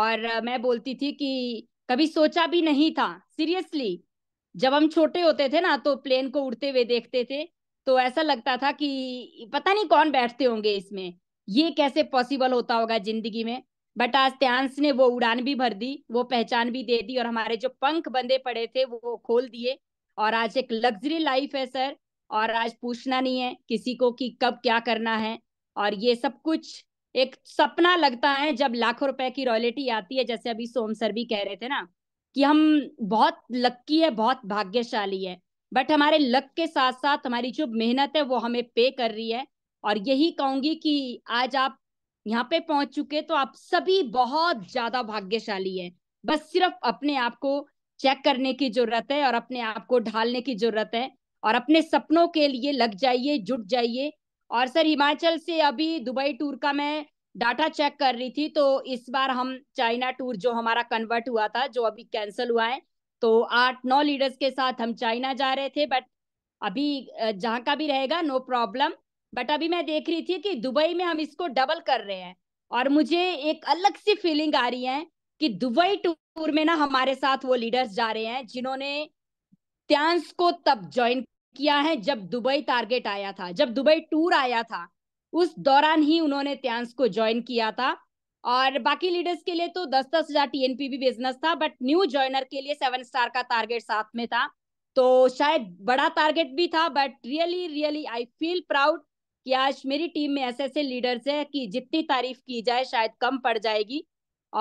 Speaker 4: और मैं बोलती थी कि कभी सोचा भी नहीं था सीरियसली जब हम छोटे होते थे ना तो प्लेन को उड़ते हुए देखते थे तो ऐसा लगता था कि पता नहीं कौन बैठते होंगे इसमें ये कैसे पॉसिबल होता होगा जिंदगी में बट आज त्यांस ने वो उड़ान भी भर दी वो पहचान भी दे दी और हमारे जो पंख बंधे पड़े थे वो खोल दिए और आज एक लग्जरी लाइफ है सर और आज पूछना नहीं है किसी को कि कब क्या करना है और ये सब कुछ एक सपना लगता है जब लाखों रुपए की रॉयलिटी आती है जैसे अभी सोम सर भी कह रहे थे ना कि हम बहुत लक्की है बहुत भाग्यशाली है बट हमारे लक के साथ साथ हमारी जो मेहनत है वो हमें पे कर रही है और यही कहूंगी कि आज आप यहाँ पे पहुंच चुके तो आप सभी बहुत ज्यादा भाग्यशाली है बस सिर्फ अपने आप को चेक करने की जरूरत है और अपने आप को ढालने की जरूरत है और अपने सपनों के लिए लग जाइए जुट जाइए और सर हिमाचल से अभी दुबई टूर का मैं डाटा चेक कर रही थी तो इस बार हम चाइना टूर जो हमारा कन्वर्ट हुआ था जो अभी कैंसिल हुआ है तो आठ नौ लीडर्स के साथ हम चाइना जा रहे थे बट अभी जहाँ का भी रहेगा नो प्रॉब्लम बट अभी मैं देख रही थी कि दुबई में हम इसको डबल कर रहे हैं और मुझे एक अलग सी फीलिंग आ रही है कि दुबई टूर में ना हमारे साथ वो लीडर्स जा रहे हैं जिन्होंने त्यांस को तब ज्वाइन किया है जब दुबई टारगेट आया था जब दुबई टूर आया था उस दौरान ही उन्होंने त्यांस को ज्वाइन किया था और बाकी लीडर्स के लिए तो दस दस हजार टीएनपी भी बिजनेस था बट न्यू ज्वाइनर के लिए सेवन स्टार का टारगेट साथ में था तो शायद बड़ा टारगेट भी था but really really I feel proud कि आज मेरी टीम में ऐसे ऐसे लीडर्स है कि जितनी तारीफ की जाए शायद कम पड़ जाएगी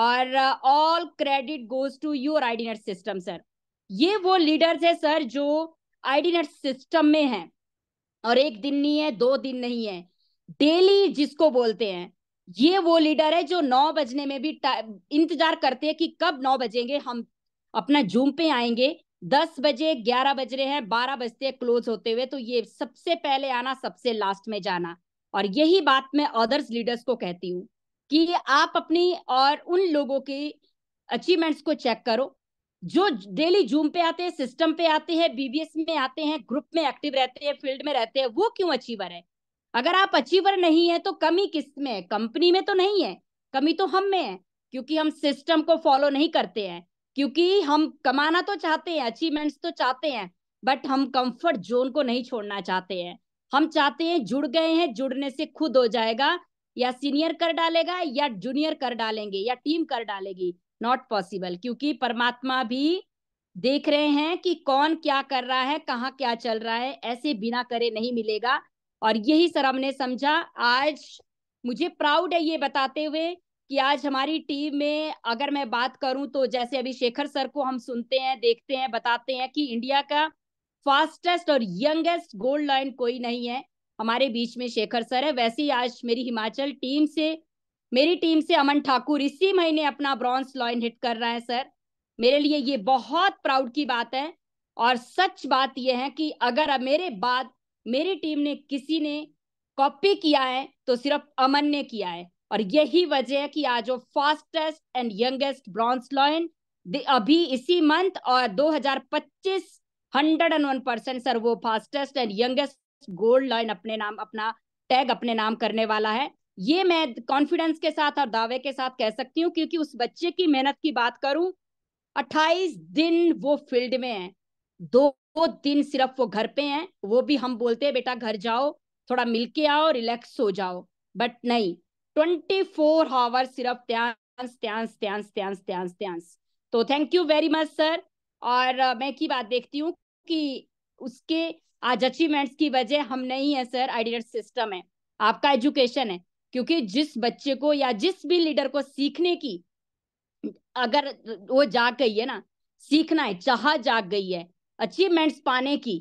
Speaker 4: और all credit goes to your आईडीनेट सिस्टम सर ये वो लीडर्स है सर जो आईडीनेट सिस्टम e में है और एक दिन नहीं है दो दिन नहीं है डेली जिसको बोलते हैं ये वो लीडर है जो नौ बजने में भी इंतजार करते हैं कि कब नौ बजेंगे हम अपना जूम पे आएंगे दस बजे ग्यारह बज रहे हैं बारह बजते हैं क्लोज होते हुए तो ये सबसे पहले आना सबसे लास्ट में जाना और यही बात मैं अदर्स लीडर्स को कहती हूँ कि आप अपनी और उन लोगों की अचीवमेंट्स को चेक करो जो डेली जूम पे आते हैं सिस्टम पे आते हैं बीबीएस में आते हैं ग्रुप में एक्टिव रहते हैं फील्ड में रहते हैं वो क्यों अचीवर है अगर आप अचीवर नहीं है तो कमी किस में है कंपनी में तो नहीं है कमी तो हम में है क्योंकि हम सिस्टम को फॉलो नहीं करते हैं क्योंकि हम कमाना तो चाहते हैं अचीवमेंट्स तो चाहते हैं बट हम कंफर्ट जोन को नहीं छोड़ना चाहते हैं हम चाहते हैं जुड़ गए हैं जुड़ने से खुद हो जाएगा या सीनियर कर डालेगा या जूनियर कर डालेंगे या टीम कर डालेगी नॉट पॉसिबल क्योंकि परमात्मा भी देख रहे हैं कि कौन क्या कर रहा है कहाँ क्या चल रहा है ऐसे बिना करे नहीं मिलेगा और यही सर हमने समझा आज मुझे प्राउड है ये बताते हुए कि आज हमारी टीम में अगर मैं बात करूं तो जैसे अभी शेखर सर को हम सुनते हैं देखते हैं बताते हैं कि इंडिया का फास्टेस्ट और यंगेस्ट गोल्ड लाइन कोई नहीं है हमारे बीच में शेखर सर है वैसे ही आज मेरी हिमाचल टीम से मेरी टीम से अमन ठाकुर इसी महीने अपना ब्रॉन्ज लाइन हिट कर रहा है सर मेरे लिए ये बहुत प्राउड की बात है और सच बात यह है कि अगर मेरे बाद मेरी टीम ने किसी ने कॉपी किया है तो सिर्फ अमन ने किया है और यही वजह है कि आज वो fastest and youngest bronze lion अभी इसी मंथ और 2025 hundred and one percent sir वो fastest and youngest gold lion अपने नाम अपना टैग अपने नाम करने वाला है ये मैं कॉन्फिडेंस के साथ और दावे के साथ कह सकती हूँ क्योंकि उस बच्चे की मेहनत की बात करूं 28 दिन वो फील्ड में है दो वो दिन सिर्फ वो घर पे हैं वो भी हम बोलते हैं बेटा घर जाओ थोड़ा मिलके आओ रिलैक्स हो जाओ बट नहीं ट्वेंटी फोर आवर सिर्फ त्यांस, Tiens, Tiens, Tiens, Tiens, Tiens. तो thank you very much sir और मैं की बात देखती हूँ कि उसके आज अचीवमेंट्स की वजह हम नहीं है सर आइडियल सिस्टम है आपका एजुकेशन है क्योंकि जिस बच्चे को या जिस भी लीडर को सीखने की अगर वो जाग गई है ना सीखना है चाह जाग गई है अचीवमेंट्स पाने की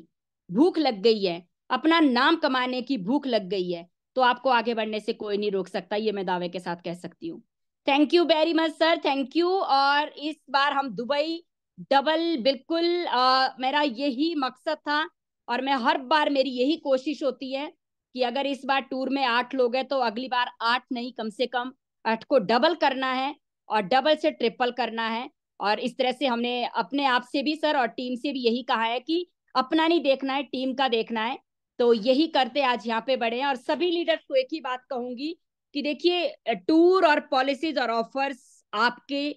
Speaker 4: भूख लग गई है अपना नाम कमाने की भूख लग गई है तो आपको आगे बढ़ने से कोई नहीं रोक सकता ये मैं दावे के साथ कह सकती हूँ thank you very much sir thank you और इस बार हम दुबई डबल बिल्कुल आ, मेरा यही मकसद था और मैं हर बार मेरी यही कोशिश होती है कि अगर इस बार टूर में आठ लोग हैं तो अगली बार आठ नहीं कम से कम आठ को डबल करना है और डबल से ट्रिपल करना है और इस तरह से हमने अपने आप से भी सर और टीम से भी यही कहा है कि अपना नहीं देखना है टीम का देखना है तो यही करते आज यहाँ पे बढ़े हैं और सभी लीडर्स को एक ही बात कहूंगी कि देखिए टूर और पॉलिसीज और ऑफर्स आपके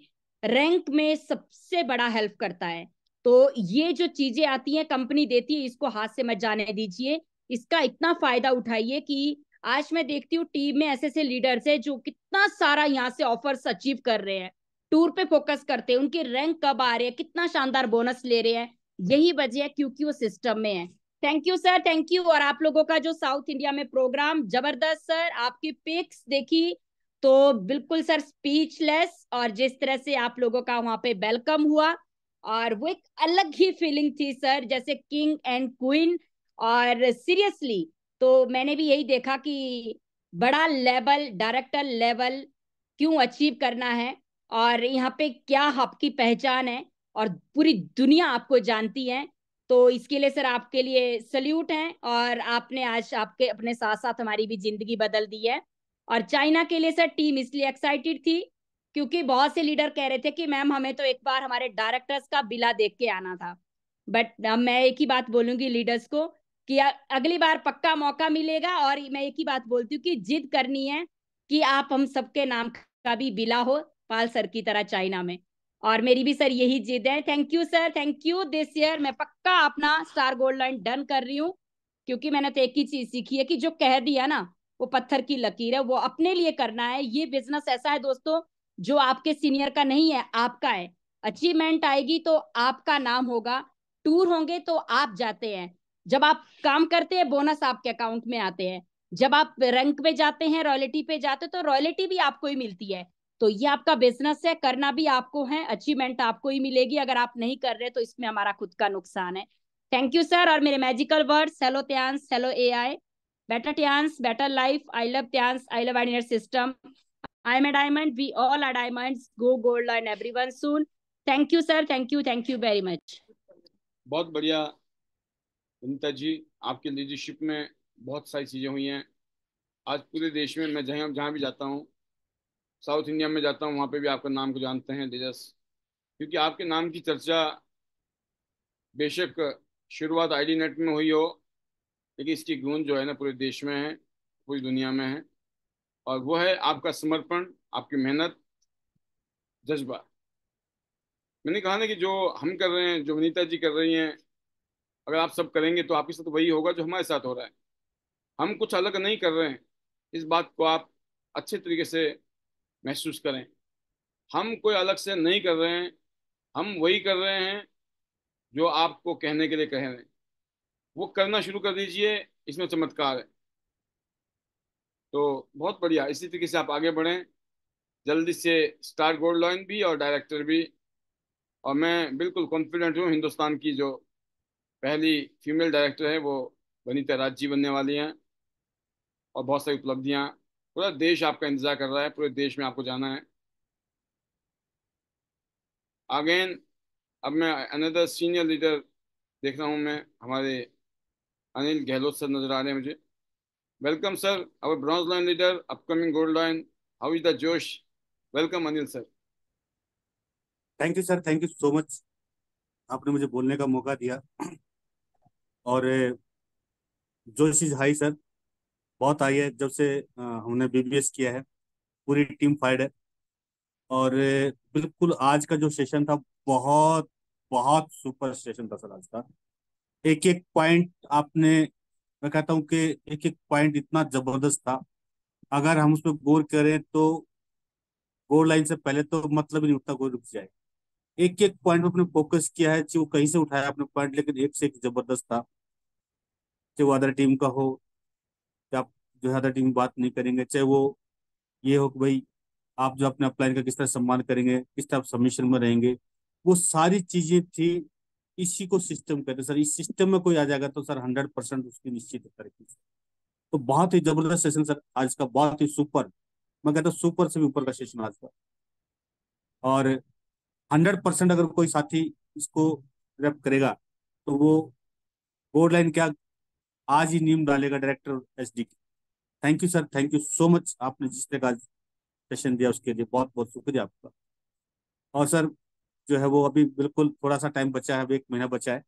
Speaker 4: रैंक में सबसे बड़ा हेल्प करता है तो ये जो चीजें आती हैं कंपनी देती है इसको हाथ से मत जाने दीजिए इसका इतना फायदा उठाइए कि आज मैं देखती हूँ टीम में ऐसे ऐसे लीडर्स है जो कितना सारा यहाँ से ऑफर्स अचीव कर रहे हैं टूर पे फोकस करते हैं उनके रैंक कब आ रहे हैं कितना शानदार बोनस ले रहे हैं यही वजह है क्योंकि वो सिस्टम में है thank you sir thank you और आप लोगों का जो साउथ इंडिया में प्रोग्राम जबरदस्त सर आपकी पिक्स देखी तो बिल्कुल सर स्पीचलेस और जिस तरह से आप लोगों का वहां पे वेलकम हुआ और वो एक अलग ही फीलिंग थी सर जैसे किंग एंड क्वीन और सीरियसली तो मैंने भी यही देखा कि बड़ा लेवल डायरेक्टर लेवल क्यों अचीव करना है और यहाँ पे क्या आपकी पहचान है और पूरी दुनिया आपको जानती है तो इसके लिए सर आपके लिए सल्यूट है और आपने आज आपके अपने साथ साथ हमारी भी जिंदगी बदल दी है और चाइना के लिए सर टीम इसलिए एक्साइटेड थी क्योंकि बहुत से लीडर कह रहे थे कि मैम हमें तो एक बार हमारे डायरेक्टर्स का बिला देख के आना था बट मैं एक ही बात बोलूंगी लीडर्स को कि अगली बार पक्का मौका मिलेगा और मैं एक ही बात बोलती हूँ कि जिद करनी है कि आप हम सबके नाम का भी बिला हो पाल सर की तरह चाइना में और मेरी भी सर यही जिद है thank you sir thank you this year मैं पक्का अपना स्टार गोल्ड लाइन डन कर रही हूँ क्योंकि मैंने तो एक ही चीज सीखी है कि जो कह दिया ना वो पत्थर की लकीर है वो अपने लिए करना है ये बिजनेस ऐसा है दोस्तों जो आपके सीनियर का नहीं है आपका है अचीवमेंट आएगी तो आपका नाम होगा टूर होंगे तो आप जाते हैं जब आप काम करते हैं बोनस आपके अकाउंट में आते हैं जब आप रैंक पे जाते हैं रॉयल्टी पे जाते हैं तो रॉयल्टी भी आपको ही मिलती है तो ये आपका बिजनेस है करना भी आपको है अचीवमेंट आपको ही मिलेगी अगर आप नहीं कर रहे तो इसमें हमारा खुद का नुकसान है थैंक यू सर और मेरे magical word hello Tiens hello A I better Tiens better life I love Tiens I love आइडियर system I am a diamond we all are diamond go gold and everyone soon thank you sir thank you thank you very much
Speaker 1: बहुत बढ़िया विनीता जी आपके लीडरशिप में बहुत सारी चीज़ें हुई हैं आज पूरे देश में मैं जहां जहां भी जाता हूं साउथ इंडिया में जाता हूँ वहाँ पे भी आपका नाम को जानते हैं तेजस क्योंकि आपके नाम की चर्चा बेशक शुरुआत आईडी नेट में हुई हो लेकिन इसकी गूंज जो है ना पूरे देश में है पूरी दुनिया में है और वो है आपका समर्पण आपकी मेहनत जज्बा मैंने कहा ना कि जो हम कर रहे हैं जो वनीता जी कर रही हैं अगर आप सब करेंगे तो आपके साथ वही होगा जो हमारे साथ हो रहा है हम कुछ अलग नहीं कर रहे हैं इस बात को आप अच्छे तरीके से महसूस करें हम कोई अलग से नहीं कर रहे हैं हम वही कर रहे हैं जो आपको कहने के लिए कह रहे हैं वो करना शुरू कर दीजिए इसमें चमत्कार है तो बहुत बढ़िया इसी तरीके से आप आगे बढ़ें जल्दी से स्टार गोल्ड लाइन भी और डायरेक्टर भी और मैं बिल्कुल कॉन्फिडेंट हूँ हिंदुस्तान की जो पहली फीमेल डायरेक्टर है वो वनीता राज जी बनने वाली हैं और बहुत सारी उपलब्धियाँ पूरा देश आपका इंतजार कर रहा है पूरे देश में आपको जाना है अगेन अब मैं अनदर सीनियर लीडर देख रहा हूँ मैं हमारे अनिल गहलोत सर नज़र आ रहे हैं मुझे welcome sir our bronze line leader upcoming gold line how is the
Speaker 5: जोश welcome Anil sir thank you sir thank you so much आपने मुझे बोलने का मौका दिया और जोश इज हाई सर बहुत आई है जब से हमने बीबीएस किया है पूरी टीम फाइड है और बिल्कुल आज का जो सेशन था बहुत बहुत सुपर सेशन था सर आज का एक एक पॉइंट आपने मैं कहता हूँ कि एक एक पॉइंट इतना जबरदस्त था अगर हम उस पर गौर करें तो गोल लाइन से पहले तो मतलब ही नहीं उठता कोई रुक जाए एक एक पॉइंट पर अपने फोकस किया है चाहे वो कहीं से उठाया अपने पॉइंट लेकिन एक से एक जबरदस्त था चाहे वो अदर टीम का हो जो है दैट बात नहीं करेंगे चाहे वो ये हो कि भाई आप जो अपने अपलाइन का किस तरह सम्मान करेंगे किस तरह आप सबमिशन में रहेंगे वो सारी चीजें थी इसी को सिस्टम कहते सर इस सिस्टम में कोई आ जाएगा तो सर हंड्रेड परसेंट उसकी निश्चित करेगी तो बहुत ही जबरदस्त सेशन सर आज का बहुत ही सुपर मैं कहता हूँ सुपर से भी ऊपर का सेशन आज का और हंड्रेड परसेंट अगर कोई साथी इसको रेप करेगा तो वो बोर्ड लाइन क्या आज ही नीम डालेगा डायरेक्टर एसडी की thank you sir thank you so much आपने जिस प्रकार सेशन दिया उसके लिए बहुत बहुत शुक्रिया आपका और सर जो है वो अभी बिल्कुल थोड़ा सा टाइम बचा है अभी एक महीना बचा है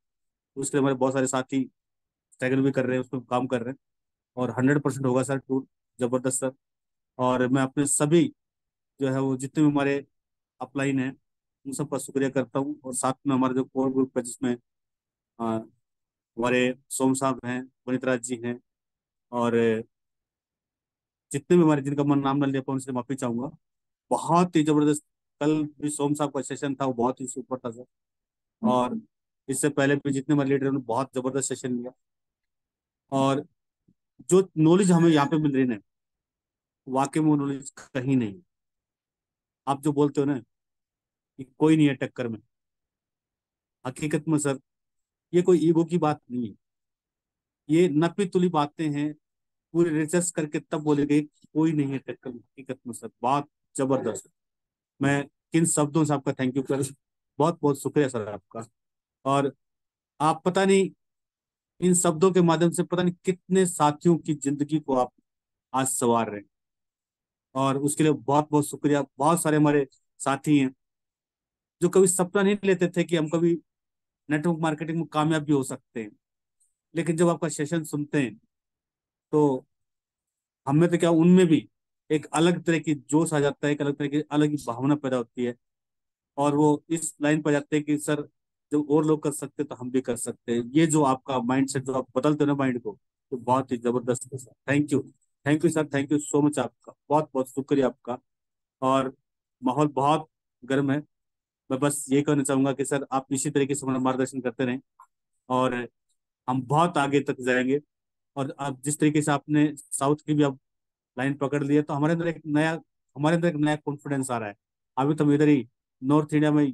Speaker 5: उसके लिए हमारे बहुत सारे साथी स्ट्रगल भी कर रहे हैं उसमें काम कर रहे हैं और हंड्रेड परसेंट होगा सर टूर जबरदस्त सर और मैं अपने सभी जो है वो जितने भी हमारे अपलाइन हैं उन सब का शुक्रिया करता हूँ और साथ में हमारे जो कोर ग्रुप है जिसमें हमारे सोम साहब हैं वनित राज जी हैं और जितने भी हमारे जिनका मैं नाम न ले पाऊँ उनसे माफी चाहूंगा बहुत ही जबरदस्त कल भी सोम साहब का सेशन था वो बहुत ही सुपर था सर और हम्म। इससे पहले भी जितने हमारे लीडर उन्होंने बहुत जबरदस्त सेशन लिया और जो नॉलेज हमें यहाँ पे मिल रही है वाकई में नॉलेज कहीं नहीं आप जो बोलते हो ना कि कोई नहीं है टक्कर में हकीकत में सर ये कोई ईगो की बात नहीं है ये नपी तुली बातें हैं पूरी रिसर्च करके तब बोलेंगे कोई नहीं है टक्कर हकीकत में सर बात जबरदस्त मैं किन शब्दों से आपका थैंक यू कर बहुत बहुत शुक्रिया सर आपका और आप पता नहीं इन शब्दों के माध्यम से पता नहीं कितने साथियों की जिंदगी को आप आज संवार रहे हैं और उसके लिए बहुत बहुत शुक्रिया बहुत सारे हमारे साथी हैं जो कभी सपना नहीं लेते थे कि हम कभी नेटवर्क मार्केटिंग में कामयाब भी हो सकते हैं लेकिन जब आपका सेशन सुनते हैं तो हम में तो क्या उनमें भी एक अलग तरह की जोश आ जाता है एक अलग तरह की अलग भावना पैदा होती है और वो इस लाइन पर जाते हैं कि सर जो और लोग कर सकते तो हम भी कर सकते हैं ये जो आपका माइंड सेट जो आप बदलते हो ना माइंड को तो बहुत ही जबरदस्त है sir thank you thank you sir thank you so much आपका बहुत बहुत शुक्रिया आपका और माहौल बहुत गर्म है मैं बस ये कहना चाहूंगा कि सर आप इसी तरीके से हमारा मार्गदर्शन करते रहें और हम बहुत आगे तक जाएंगे और आप जिस तरीके से आपने साउथ की भी आप लाइन पकड़ ली है तो हमारे अंदर एक नया हमारे अंदर एक नया कॉन्फिडेंस आ रहा है अभी तो हम इधर ही नॉर्थ इंडिया में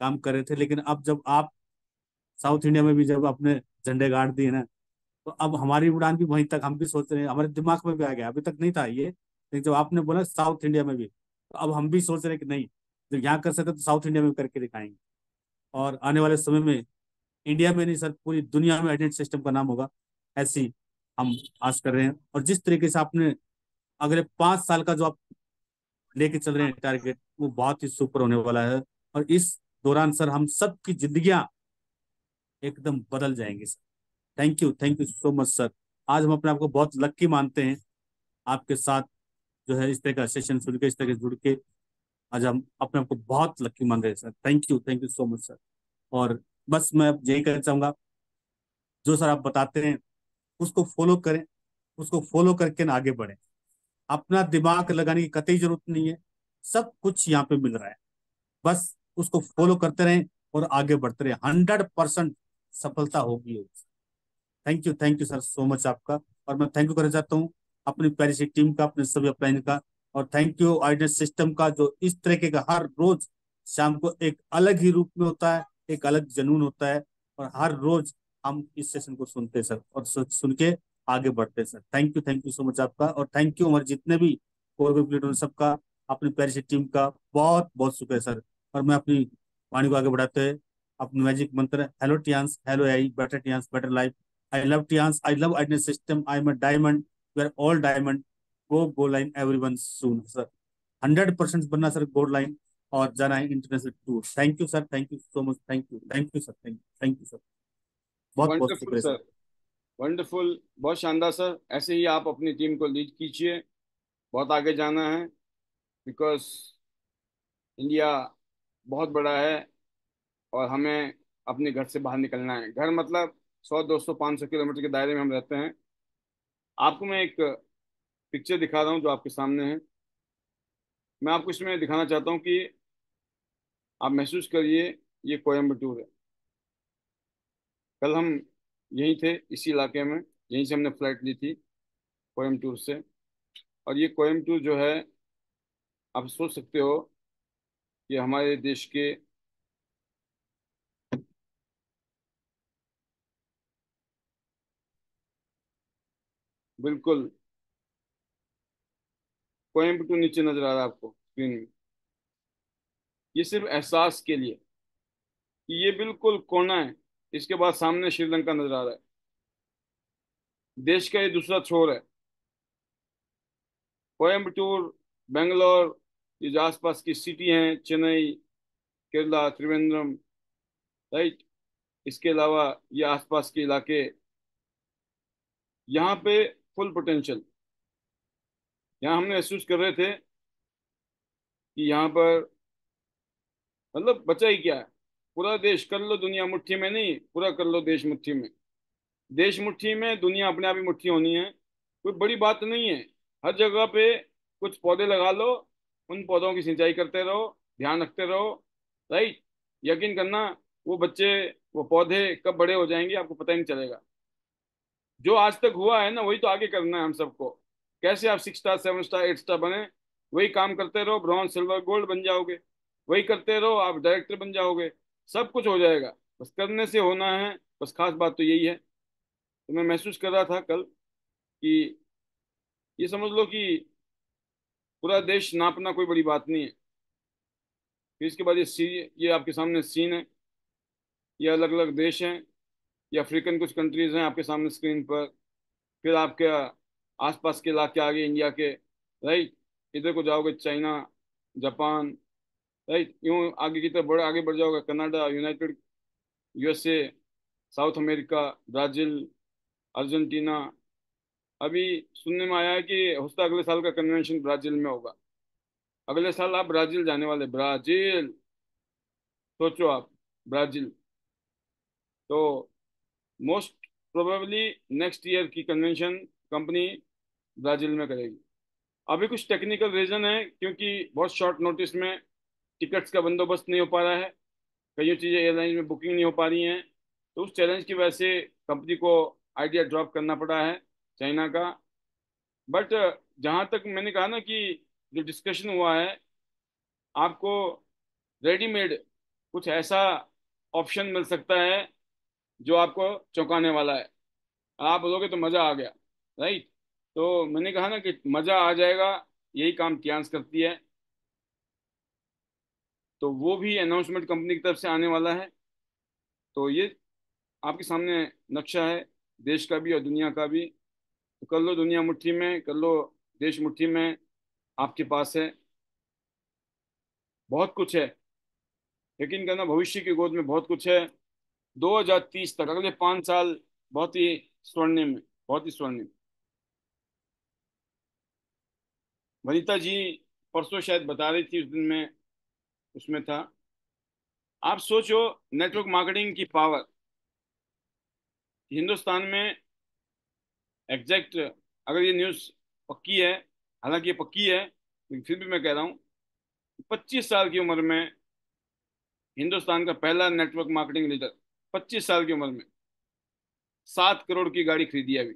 Speaker 5: काम कर रहे थे लेकिन अब जब आप साउथ इंडिया में भी जब आपने झंडे गाड़ दिए ना तो अब हमारी उड़ान भी वहीं तक हम भी सोच रहे हैं हमारे दिमाग में भी आ गया अभी तक नहीं था ये लेकिन जब आपने बोला साउथ इंडिया में भी तो अब हम भी सोच रहे हैं कि नहीं जब यहाँ कर सकते तो साउथ इंडिया में करके दिखाएंगे और आने वाले समय में इंडिया में नहीं सर पूरी दुनिया में एडेंट सिस्टम का नाम होगा ऐसी हम आश कर रहे हैं और जिस तरीके से आपने अगले पांच साल का जो आप लेके चल रहे हैं टारगेट वो बहुत ही सुपर होने वाला है और इस दौरान सर हम सबकी जिंदगी एकदम बदल जाएंगी sir thank you thank you so much sir आज हम अपने आप को बहुत लक्की मानते हैं आपके साथ जो है इस तरह का सेशन सुन के इस तरह से जुड़ के आज हम अपने आप को बहुत लक्की मान रहे हैं sir thank you thank you so much sir और बस मैं यही कहना चाहूंगा जो सर आप बताते हैं उसको फॉलो करें उसको फॉलो करके ना आगे बढ़े अपना दिमाग लगाने की कतई जरूरत नहीं है सब कुछ यहाँ पे मिल रहा है बस उसको फॉलो करते रहें और आगे बढ़ते रहें हंड्रेड परसेंट सफलता होगी thank you thank you sir so much आपका और मैं थैंक यू करना चाहता हूँ अपनी पैरिस टीम का अपने सभी अपलाइन का और थैंक यू आइडियस सिस्टम का जो इस तरीके का हर रोज शाम को एक अलग ही रूप में होता है एक अलग जनून होता है और हर रोज हम इस सेशन को सुनते सर और सुन के आगे बढ़ते sir thank you thank you so much आपका और थैंक यू हमारे जितने भी सबका अपनी पैरिस टीम का बहुत बहुत शुक्रिया सर और मैं अपनी वाणी को आगे बढ़ाते हुए अपने मैजिक मंत्र hello Tiens hello I better Tiens better life I love Tiens I love I system I am a diamond we are all diamond go go line everyone soon sir hundred percent बनना सर गोल्ड लाइन और जाना है international tour thank you sir thank you so much thank you thank you sir thank you thank you sir बहुत वंडरफुल सर वंडरफुल बहुत
Speaker 1: शानदार सर ऐसे ही आप अपनी टीम को लीड कीजिए बहुत आगे जाना है बिकॉज इंडिया बहुत बड़ा है और हमें अपने घर से बाहर निकलना है घर मतलब सौ दो सौ पाँच सौ किलोमीटर के दायरे में हम रहते हैं आपको मैं एक पिक्चर दिखा रहा हूँ जो आपके सामने है मैं आपको इसमें दिखाना चाहता हूँ कि आप महसूस करिए ये कोयम्बटूर है कल हम यहीं थे इसी इलाके में यहीं से हमने फ्लाइट ली थी कोयम्बटूर से और ये टू जो है आप सोच सकते हो कि हमारे देश के बिल्कुल टू नीचे नजर आ रहा है आपको स्क्रीन में ये सिर्फ एहसास के लिए कि ये बिल्कुल कोना है इसके बाद सामने श्रीलंका नजर आ रहा है देश का ये दूसरा छोर है कोयम्बटूर बेंगलोर ये जो आसपास की सिटी हैं चेन्नई केरला त्रिवेंद्रम राइट इसके अलावा ये आसपास के इलाके यहाँ पे फुल पोटेंशियल यहाँ हमने महसूस कर रहे थे कि यहाँ पर मतलब बचा ही क्या है पूरा देश कर लो दुनिया मुट्ठी में नहीं पूरा कर लो देश मुट्ठी में देश मुट्ठी में दुनिया अपने आप ही मुट्ठी होनी है कोई बड़ी बात नहीं है हर जगह पे कुछ पौधे लगा लो उन पौधों की सिंचाई करते रहो ध्यान रखते रहो राइट यकीन करना वो बच्चे वो पौधे कब बड़े हो जाएंगे आपको पता ही नहीं चलेगा जो आज तक हुआ है ना वही तो आगे करना है हम सबको कैसे आप six star seven star eight star बने वही काम करते रहो ब्रॉन्ज सिल्वर गोल्ड बन जाओगे वही करते रहो आप डायरेक्टर बन जाओगे सब कुछ हो जाएगा बस करने से होना है बस खास बात तो यही है तो मैं महसूस कर रहा था कल कि ये समझ लो कि पूरा देश नापना कोई बड़ी बात नहीं है फिर इसके बाद ये सी ये आपके सामने सीन है ये अलग अलग देश हैं ये अफ्रीकन कुछ कंट्रीज़ हैं आपके सामने स्क्रीन पर फिर आपके आसपास के इलाके आगे इंडिया के राइट इधर को जाओगे चाइना जापान राइट यूँ आगे की तरफ बढ़ आगे बढ़ जाओगे Canada united USA South America Brazil Argentina अभी सुनने में आया है कि हस्ता अगले साल का कन्वेंशन ब्राज़ील में होगा अगले साल आप ब्राज़ील जाने वाले ब्राज़ील सोचो आप ब्राज़ील तो मोस्ट प्रोबेबली नेक्स्ट ईयर की कन्वेंशन कंपनी ब्राज़ील में करेगी अभी कुछ टेक्निकल रीज़न है क्योंकि बहुत शॉर्ट नोटिस में टिकट्स का बंदोबस्त नहीं हो पा रहा है कई चीज़ें एयरलाइन में बुकिंग नहीं हो पा रही हैं तो उस चैलेंज की वजह से कंपनी को आइडिया ड्रॉप करना पड़ा है चाइना का बट जहाँ तक मैंने कहा ना कि जो डिस्कशन हुआ है आपको रेडीमेड कुछ ऐसा ऑप्शन मिल सकता है जो आपको चौंकाने वाला है आप बोलोगे तो मज़ा आ गया राइट तो मैंने कहा ना कि मज़ा आ जाएगा यही काम टियांस करती है तो वो भी अनाउंसमेंट कंपनी की तरफ से आने वाला है तो ये आपके सामने नक्शा है देश का भी और दुनिया का भी तो कर लो दुनिया मुट्ठी में कर लो देश मुट्ठी में आपके पास है बहुत कुछ है यकीन करना भविष्य की गोद में बहुत कुछ है 2030 तक अगले पाँच साल बहुत ही स्वर्णिम है बहुत ही स्वर्णिम वनिता जी परसों शायद बता रही थी उस दिन में उसमें था आप सोचो नेटवर्क मार्केटिंग की पावर हिंदुस्तान में एग्जैक्ट अगर ये न्यूज़ पक्की है हालांकि ये पक्की है लेकिन फिर भी मैं कह रहा हूँ 25 साल की उम्र में हिंदुस्तान का पहला नेटवर्क मार्केटिंग लीडर 25 साल की उम्र में सात करोड़ की गाड़ी खरीदी अभी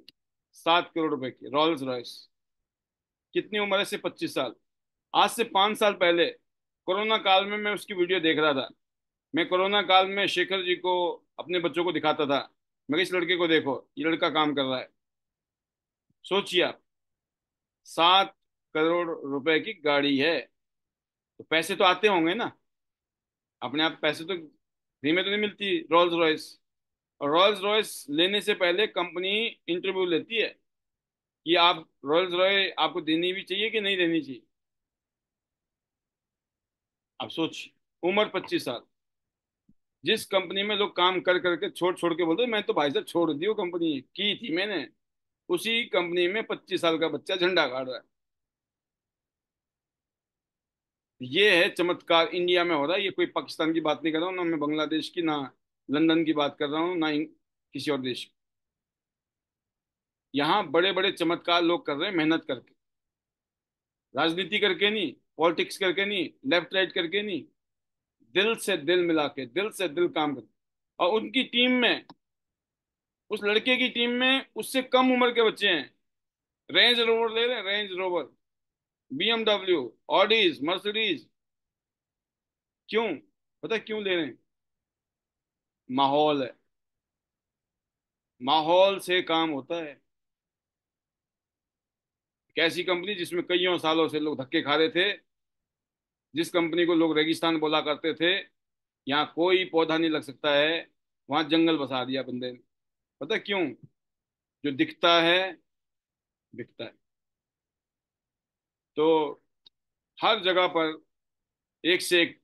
Speaker 1: सात करोड़ रुपए की रॉयल्स रॉयस कितनी उम्र है से पच्चीस साल आज से पाँच साल पहले कोरोना काल में मैं उसकी वीडियो देख रहा था मैं कोरोना काल में शेखर जी को अपने बच्चों को दिखाता था मैं इस लड़के को देखो ये लड़का काम कर रहा है सोचिए आप सात करोड़ रुपए की गाड़ी है तो पैसे तो आते होंगे ना अपने आप पैसे तो फ्री में तो नहीं मिलती रॉयल्स रॉयस और रॉयल्स रॉयस लेने से पहले कंपनी इंटरव्यू लेती है कि आप रॉयल्स रॉय आपको देनी भी चाहिए कि नहीं देनी चाहिए अब सोच उम्र पच्चीस साल जिस कंपनी में लोग काम कर करके छोड़ छोड़ के बोलते मैं तो भाई साहब छोड़ दी वो कंपनी की थी मैंने उसी कंपनी में पच्चीस साल का बच्चा झंडा गाड़ रहा है ये है चमत्कार इंडिया में हो रहा है ये कोई पाकिस्तान की बात नहीं कर रहा हूँ ना मैं बांग्लादेश की ना लंदन की बात कर रहा हूँ ना किसी और देश की यहाँ बड़े बड़े चमत्कार लोग कर रहे हैं मेहनत करके राजनीति करके नहीं पॉलिटिक्स करके नहीं लेफ्ट राइट करके नहीं दिल से दिल मिला के दिल से दिल काम कर और उनकी टीम में उस लड़के की टीम में उससे कम उम्र के बच्चे हैं रेंज रोवर ले रहे Range Rover BMW Audis Mercedes क्यों पता क्यों ले रहे हैं माहौल है माहौल से काम होता है कैसी ऐसी कंपनी जिसमें कईयों सालों से लोग धक्के खा रहे थे जिस कंपनी को लोग रेगिस्तान बोला करते थे यहाँ कोई पौधा नहीं लग सकता है वहाँ जंगल बसा दिया बंदे ने पता क्यों जो दिखता है दिखता है तो हर जगह पर एक से एक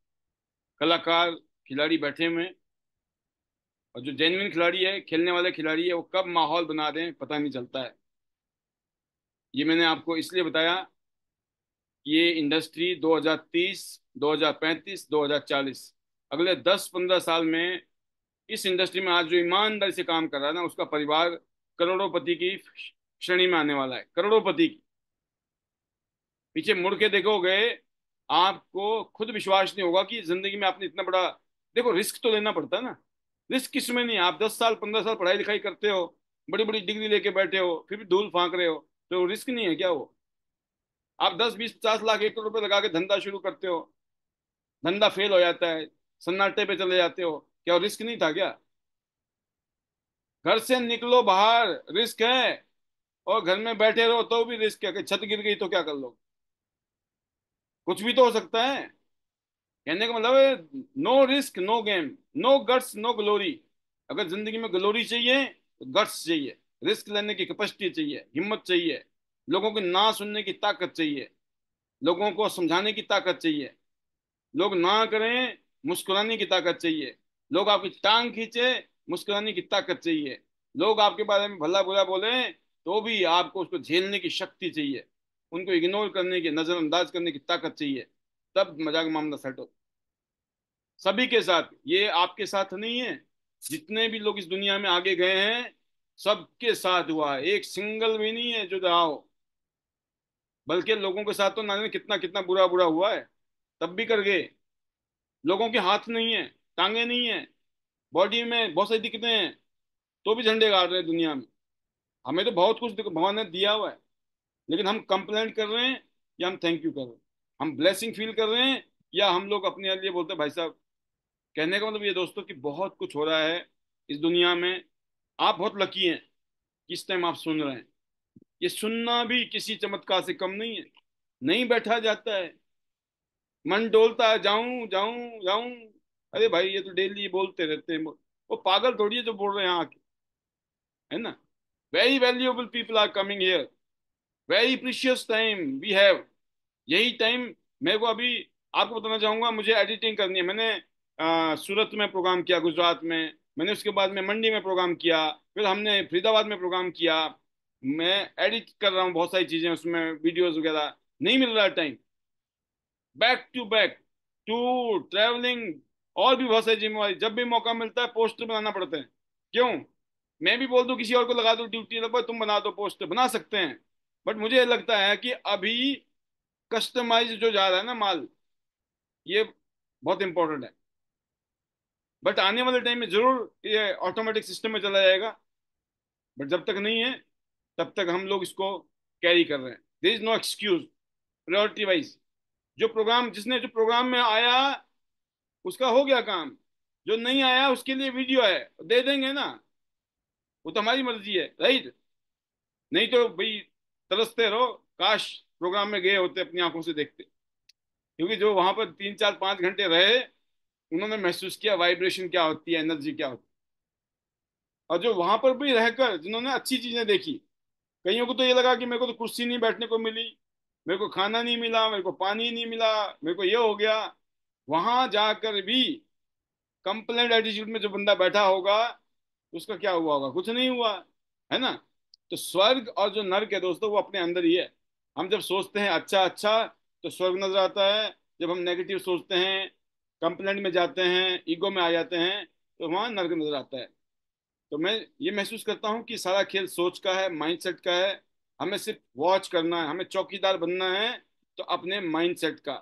Speaker 1: कलाकार खिलाड़ी बैठे हुए हैं और जो जेन्यन खिलाड़ी है खेलने वाले खिलाड़ी है वो कब माहौल बना दें पता नहीं चलता है ये मैंने आपको इसलिए बताया ये इंडस्ट्री 2030, 2035, 2040 अगले 10-15 साल में इस इंडस्ट्री में आज जो ईमानदारी से काम कर रहा है ना उसका परिवार करोड़ोपति की श्रेणी में आने वाला है करोड़ोपति की पीछे मुड़ के देखोगे आपको खुद विश्वास नहीं होगा कि जिंदगी में आपने इतना बड़ा देखो रिस्क तो लेना पड़ता है ना रिस्क किस में नहीं आप दस साल पंद्रह साल पढ़ाई लिखाई करते हो बड़ी बड़ी डिग्री लेके बैठे हो फिर भी धूल फांक रहे हो तो रिस्क नहीं है क्या वो आप 10 बीस पचास लाख एक करोड़ रुपए लगा के धंधा शुरू करते हो धंधा फेल हो जाता है सन्नाटे पे चले जाते हो क्या रिस्क नहीं था क्या घर से निकलो बाहर रिस्क है और घर में बैठे रहो तो भी रिस्क है छत गिर गई तो क्या कर लो कुछ भी तो हो सकता है कहने का मतलब no risk no game no guts no glory अगर जिंदगी में ग्लोरी चाहिए तो गट्स चाहिए रिस्क लेने की कैपेसिटी चाहिए हिम्मत चाहिए लोगों की ना सुनने की ताकत चाहिए लोगों को समझाने की ताकत चाहिए लोग ना करें मुस्कुराने की ताकत चाहिए लोग आपकी टांग खींचे मुस्कुराने की ताकत चाहिए लोग आपके बारे में भला बुरा बोले तो भी आपको उसको झेलने की शक्ति चाहिए उनको इग्नोर करने की नज़रअंदाज करने की ताकत चाहिए तब मजाक मामला सेट हो सभी के साथ ये आपके साथ नहीं है जितने भी लोग इस दुनिया में आगे गए हैं सबके साथ हुआ है एक सिंगल भी नहीं है जो रहा बल्कि लोगों के साथ तो ना कितना कितना बुरा बुरा हुआ है तब भी कर गए लोगों के हाथ नहीं है टांगे नहीं है बॉडी में बहुत सारी दिक्कतें हैं तो भी झंडे गाड़ रहे हैं दुनिया में हमें तो बहुत कुछ भगवान ने दिया हुआ है लेकिन हम कंप्लेंट कर रहे हैं या हम थैंक यू कर रहे हैं हम ब्लेसिंग फील कर रहे हैं या हम लोग अपने लिए बोलते हैं भाई साहब कहने का मतलब ये दोस्तों कि बहुत कुछ हो रहा है इस दुनिया में आप बहुत लकी हैं किस टाइम आप सुन रहे हैं ये सुनना भी किसी चमत्कार से कम नहीं है नहीं बैठा जाता है मन डोलता है जाऊं जाऊं जाऊं अरे भाई ये तो डेली बोलते रहते हैं वो पागल थोड़ी है जो बोल रहे हैं आके है ना very valuable people are coming here very precious time we have यही टाइम मेरे को अभी आपको बताना चाहूँगा मुझे एडिटिंग करनी है मैंने आ, सूरत में प्रोग्राम किया गुजरात में मैंने उसके बाद में मंडी में प्रोग्राम किया फिर हमने फरीदाबाद में प्रोग्राम किया मैं एडिट कर रहा हूँ बहुत सारी चीजें उसमें वीडियोस वगैरह नहीं मिल रहा time back to back tour travelling और भी बहुत सारी जिम्मेवारी जब भी मौका मिलता है पोस्टर बनाना पड़ते हैं क्यों मैं भी बोल दू किसी और को लगा दू ड्यूटी लगभग तुम बना दो पोस्टर बना सकते हैं बट मुझे लगता है कि अभी कस्टमाइज जो जा रहा है ना माल ये बहुत इंपॉर्टेंट है बट आने वाले टाइम में जरूर ये ऑटोमेटिक सिस्टम में चला जाएगा बट जब तक नहीं है तब तक हम लोग इसको कैरी कर रहे हैं there is no excuse priority wise जो प्रोग्राम जिसने जो प्रोग्राम में आया उसका हो गया काम जो नहीं आया उसके लिए वीडियो है दे देंगे ना वो तो हमारी मर्जी है राइट नहीं तो भाई तरसते रहो काश प्रोग्राम में गए होते अपनी आंखों से देखते क्योंकि जो वहां पर तीन चार पाँच घंटे रहे उन्होंने महसूस किया वाइब्रेशन क्या होती है एनर्जी क्या होती है और जो वहां पर भी रहकर जिन्होंने अच्छी चीजें देखी कईयों को तो ये लगा कि मेरे को तो कुर्सी नहीं बैठने को मिली मेरे को खाना नहीं मिला मेरे को पानी नहीं मिला मेरे को ये हो गया वहां जाकर भी कंप्लेंट एटीट्यूड में जो बंदा बैठा होगा उसका क्या हुआ होगा कुछ नहीं हुआ है ना तो स्वर्ग और जो नर्क है दोस्तों वो अपने अंदर ही है हम जब सोचते हैं अच्छा अच्छा तो स्वर्ग नजर आता है जब हम नेगेटिव सोचते हैं कंप्लेंट में जाते हैं ईगो में आ जाते हैं तो वहाँ नर्क नजर आता है तो मैं ये महसूस करता हूँ कि सारा खेल सोच का है माइंडसेट का है हमें सिर्फ वॉच करना है हमें चौकीदार बनना है तो अपने माइंडसेट का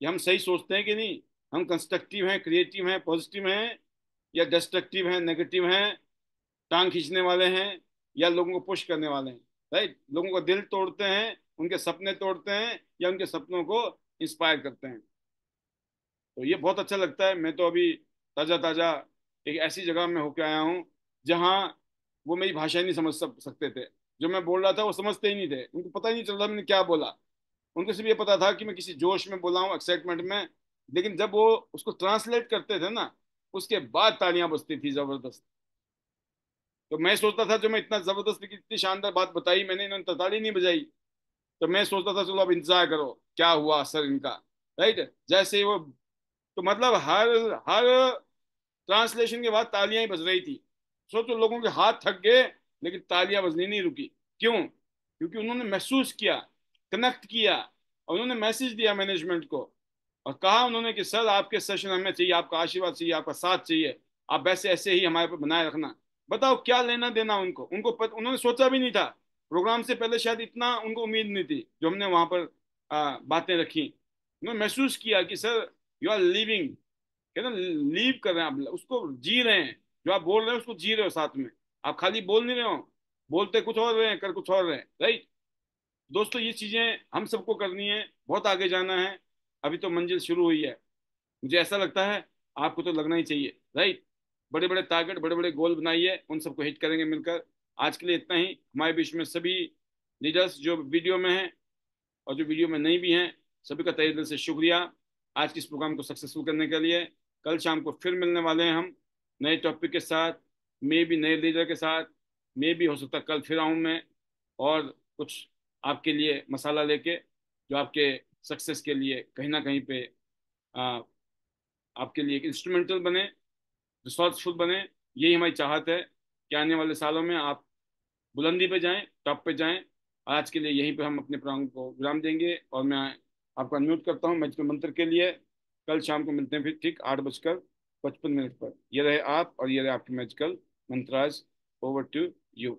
Speaker 1: कि हम सही सोचते हैं कि नहीं हम कंस्ट्रक्टिव हैं क्रिएटिव हैं पॉजिटिव हैं या डिस्ट्रक्टिव हैं नेगेटिव हैं टांग खींचने वाले हैं या लोगों को पुश करने वाले हैं राइट लोगों का दिल तोड़ते हैं उनके सपने तोड़ते हैं या उनके सपनों को इंस्पायर करते हैं तो ये बहुत अच्छा लगता है मैं तो अभी ताज़ा ताज़ा एक ऐसी जगह में होके आया हूँ जहाँ वो मेरी भाषा ही नहीं समझ सकते थे जो मैं बोल रहा था वो समझते ही नहीं थे उनको पता ही नहीं चल रहा मैंने क्या बोला उनको सिर्फ ये पता था कि मैं किसी जोश में बोला हूँ एक्साइटमेंट में लेकिन जब वो उसको ट्रांसलेट करते थे ना उसके बाद तालियां बजती थी जबरदस्त तो मैं सोचता था जो मैं इतना जबरदस्त इतनी शानदार बात बताई मैंने इन्होंने ताली नहीं बजाई तो मैं सोचता था चलो अब इंतजार करो क्या हुआ असर इनका राइट जैसे वो तो मतलब हर हर ट्रांसलेशन के बाद तालियां ही बज रही थी सो तो लोगों के हाथ थक गए लेकिन तालियां बजनी नहीं रुकी क्यों क्योंकि उन्होंने महसूस किया कनेक्ट किया और उन्होंने मैसेज दिया मैनेजमेंट को और कहा उन्होंने कि सर आपके सेशन हमें चाहिए आपका आशीर्वाद चाहिए आपका साथ चाहिए आप वैसे ऐसे ही हमारे पर बनाए रखना बताओ क्या लेना देना उनको उनको पत, उन्होंने सोचा भी नहीं था प्रोग्राम से पहले शायद इतना उनको उम्मीद नहीं थी जो हमने वहाँ पर आ, बातें रखी उन्होंने महसूस किया कि सर यू आर लिविंग कहते लीव कर रहे हैं आप उसको जी रहे हैं जो आप बोल रहे हो उसको जी रहे हो साथ में आप खाली बोल नहीं रहे हो बोलते कुछ और रहे हैं कर कुछ और रहे हैं राइट दोस्तों ये चीज़ें हम सबको करनी है बहुत आगे जाना है अभी तो मंजिल शुरू हुई है मुझे ऐसा लगता है आपको तो लगना ही चाहिए राइट बड़े बड़े टारगेट बड़े बड़े गोल बनाइए उन सबको हिट करेंगे मिलकर आज के लिए इतना ही हमारे बीच में सभी लीडर्स जो वीडियो में हैं और जो वीडियो में नहीं भी हैं सभी का तय दिल से शुक्रिया आज के इस प्रोग्राम को सक्सेसफुल करने के लिए कल शाम को फिर मिलने वाले हैं हम नए टॉपिक के साथ मे भी नए लीडर के साथ मे भी हो सकता कल फिर आऊँ मैं और कुछ आपके लिए मसाला लेके जो आपके सक्सेस के लिए कहीं ना कहीं पे आ, आपके लिए एक इंस्ट्रूमेंटल बने रिसोर्सफुल बने यही हमारी चाहत है कि आने वाले सालों में आप बुलंदी पे जाएं टॉप पे जाएं आज के लिए यहीं पे हम अपने प्रोग्राम को विराम देंगे और मैं आपको अनम्यूट करता हूँ मैच मंत्र के लिए कल शाम को मिलते हैं फिर ठीक आठ बजकर पचपन मिनट पर ये रहे आप और ये रहे आपके मैजिकल मंत्राज ओवर टू यू